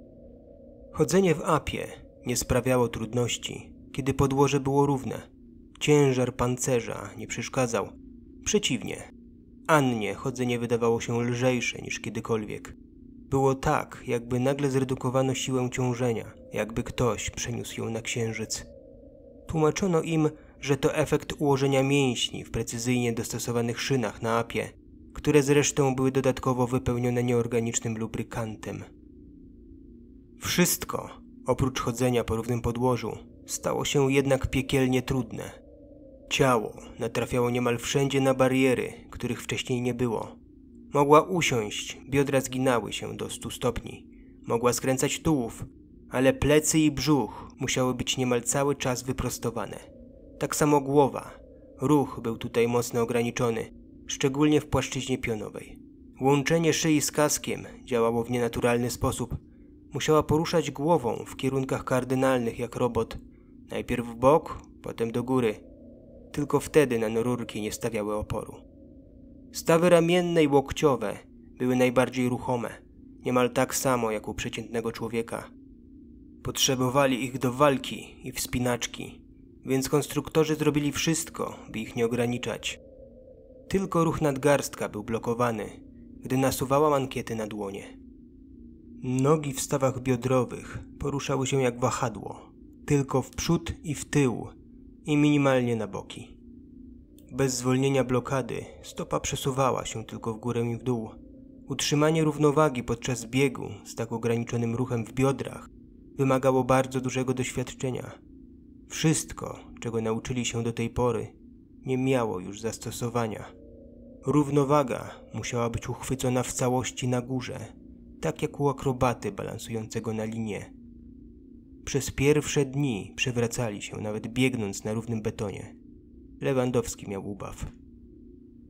Chodzenie w apie nie sprawiało trudności, kiedy podłoże było równe. Ciężar pancerza nie przeszkadzał. Przeciwnie, Annie chodzenie wydawało się lżejsze niż kiedykolwiek. Było tak, jakby nagle zredukowano siłę ciążenia, jakby ktoś przeniósł ją na księżyc. Tłumaczono im, że to efekt ułożenia mięśni w precyzyjnie dostosowanych szynach na apie, które zresztą były dodatkowo wypełnione nieorganicznym lubrykantem. Wszystko, oprócz chodzenia po równym podłożu, stało się jednak piekielnie trudne. Ciało natrafiało niemal wszędzie na bariery, których wcześniej nie było. Mogła usiąść, biodra zginały się do 100 stopni. Mogła skręcać tułów, ale plecy i brzuch musiały być niemal cały czas wyprostowane. Tak samo głowa. Ruch był tutaj mocno ograniczony, szczególnie w płaszczyźnie pionowej. Łączenie szyi z kaskiem działało w nienaturalny sposób. Musiała poruszać głową w kierunkach kardynalnych jak robot. Najpierw w bok, potem do góry. Tylko wtedy nanorurki nie stawiały oporu. Stawy ramienne i łokciowe były najbardziej ruchome, niemal tak samo jak u przeciętnego człowieka. Potrzebowali ich do walki i wspinaczki, więc konstruktorzy zrobili wszystko, by ich nie ograniczać. Tylko ruch nadgarstka był blokowany, gdy nasuwała mankiety na dłonie. Nogi w stawach biodrowych poruszały się jak wahadło, tylko w przód i w tył i minimalnie na boki. Bez zwolnienia blokady stopa przesuwała się tylko w górę i w dół. Utrzymanie równowagi podczas biegu z tak ograniczonym ruchem w biodrach wymagało bardzo dużego doświadczenia. Wszystko, czego nauczyli się do tej pory, nie miało już zastosowania. Równowaga musiała być uchwycona w całości na górze, tak jak u akrobaty balansującego na linie. Przez pierwsze dni przewracali się, nawet biegnąc na równym betonie. Lewandowski miał ubaw.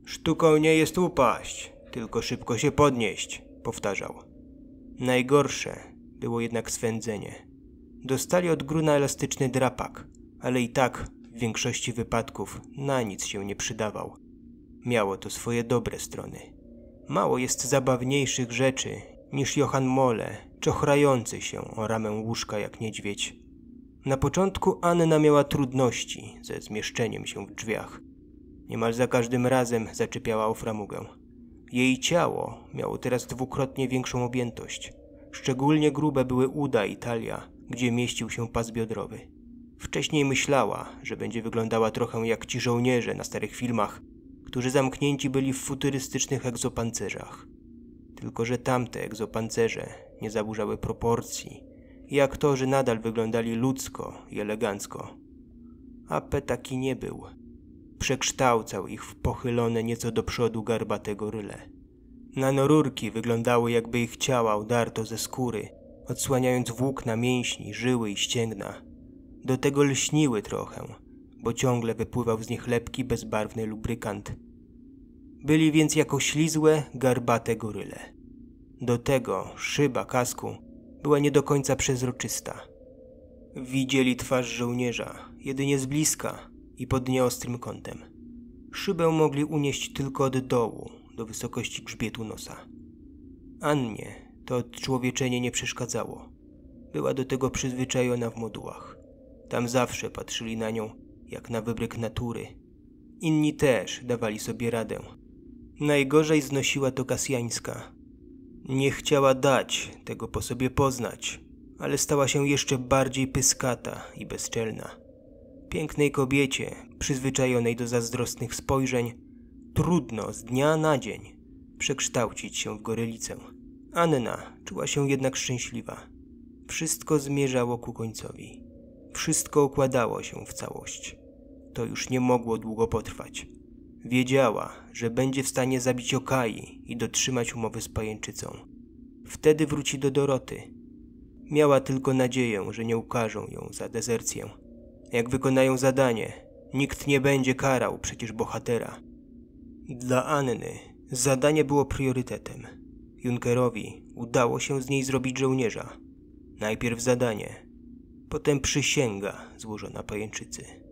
Sztuką nie jest upaść, tylko szybko się podnieść, powtarzał. Najgorsze było jednak swędzenie. Dostali od gruna elastyczny drapak, ale i tak w większości wypadków na nic się nie przydawał. Miało to swoje dobre strony. Mało jest zabawniejszych rzeczy niż Johann Mole, czochrający się o ramę łóżka jak niedźwiedź, na początku Anna miała trudności ze zmieszczeniem się w drzwiach. Niemal za każdym razem zaczepiała o framugę. Jej ciało miało teraz dwukrotnie większą objętość. Szczególnie grube były uda i talia, gdzie mieścił się pas biodrowy. Wcześniej myślała, że będzie wyglądała trochę jak ci żołnierze na starych filmach, którzy zamknięci byli w futurystycznych egzopancerzach. Tylko, że tamte egzopancerze nie zaburzały proporcji, i aktorzy nadal wyglądali ludzko i elegancko. Ape taki nie był. Przekształcał ich w pochylone nieco do przodu garbatego ryle. Nanorurki wyglądały jakby ich ciała udarto ze skóry, odsłaniając włókna mięśni, żyły i ścięgna. Do tego lśniły trochę, bo ciągle wypływał z nich lepki, bezbarwny lubrykant. Byli więc jako ślizłe, garbate goryle. Do tego szyba kasku była nie do końca przezroczysta. Widzieli twarz żołnierza, jedynie z bliska i pod nieostrym kątem. Szybę mogli unieść tylko od dołu, do wysokości grzbietu nosa. Annie to odczłowieczenie nie przeszkadzało. Była do tego przyzwyczajona w modułach. Tam zawsze patrzyli na nią jak na wybryk natury. Inni też dawali sobie radę. Najgorzej znosiła to kasjańska, nie chciała dać tego po sobie poznać, ale stała się jeszcze bardziej pyskata i bezczelna. Pięknej kobiecie, przyzwyczajonej do zazdrosnych spojrzeń, trudno z dnia na dzień przekształcić się w gorylicę. Anna czuła się jednak szczęśliwa. Wszystko zmierzało ku końcowi. Wszystko układało się w całość. To już nie mogło długo potrwać. Wiedziała, że będzie w stanie zabić Okai i dotrzymać umowy z pajęczycą. Wtedy wróci do Doroty. Miała tylko nadzieję, że nie ukażą ją za dezercję. Jak wykonają zadanie, nikt nie będzie karał przecież bohatera. Dla Anny zadanie było priorytetem. Junkerowi udało się z niej zrobić żołnierza. Najpierw zadanie, potem przysięga złożona pajęczycy.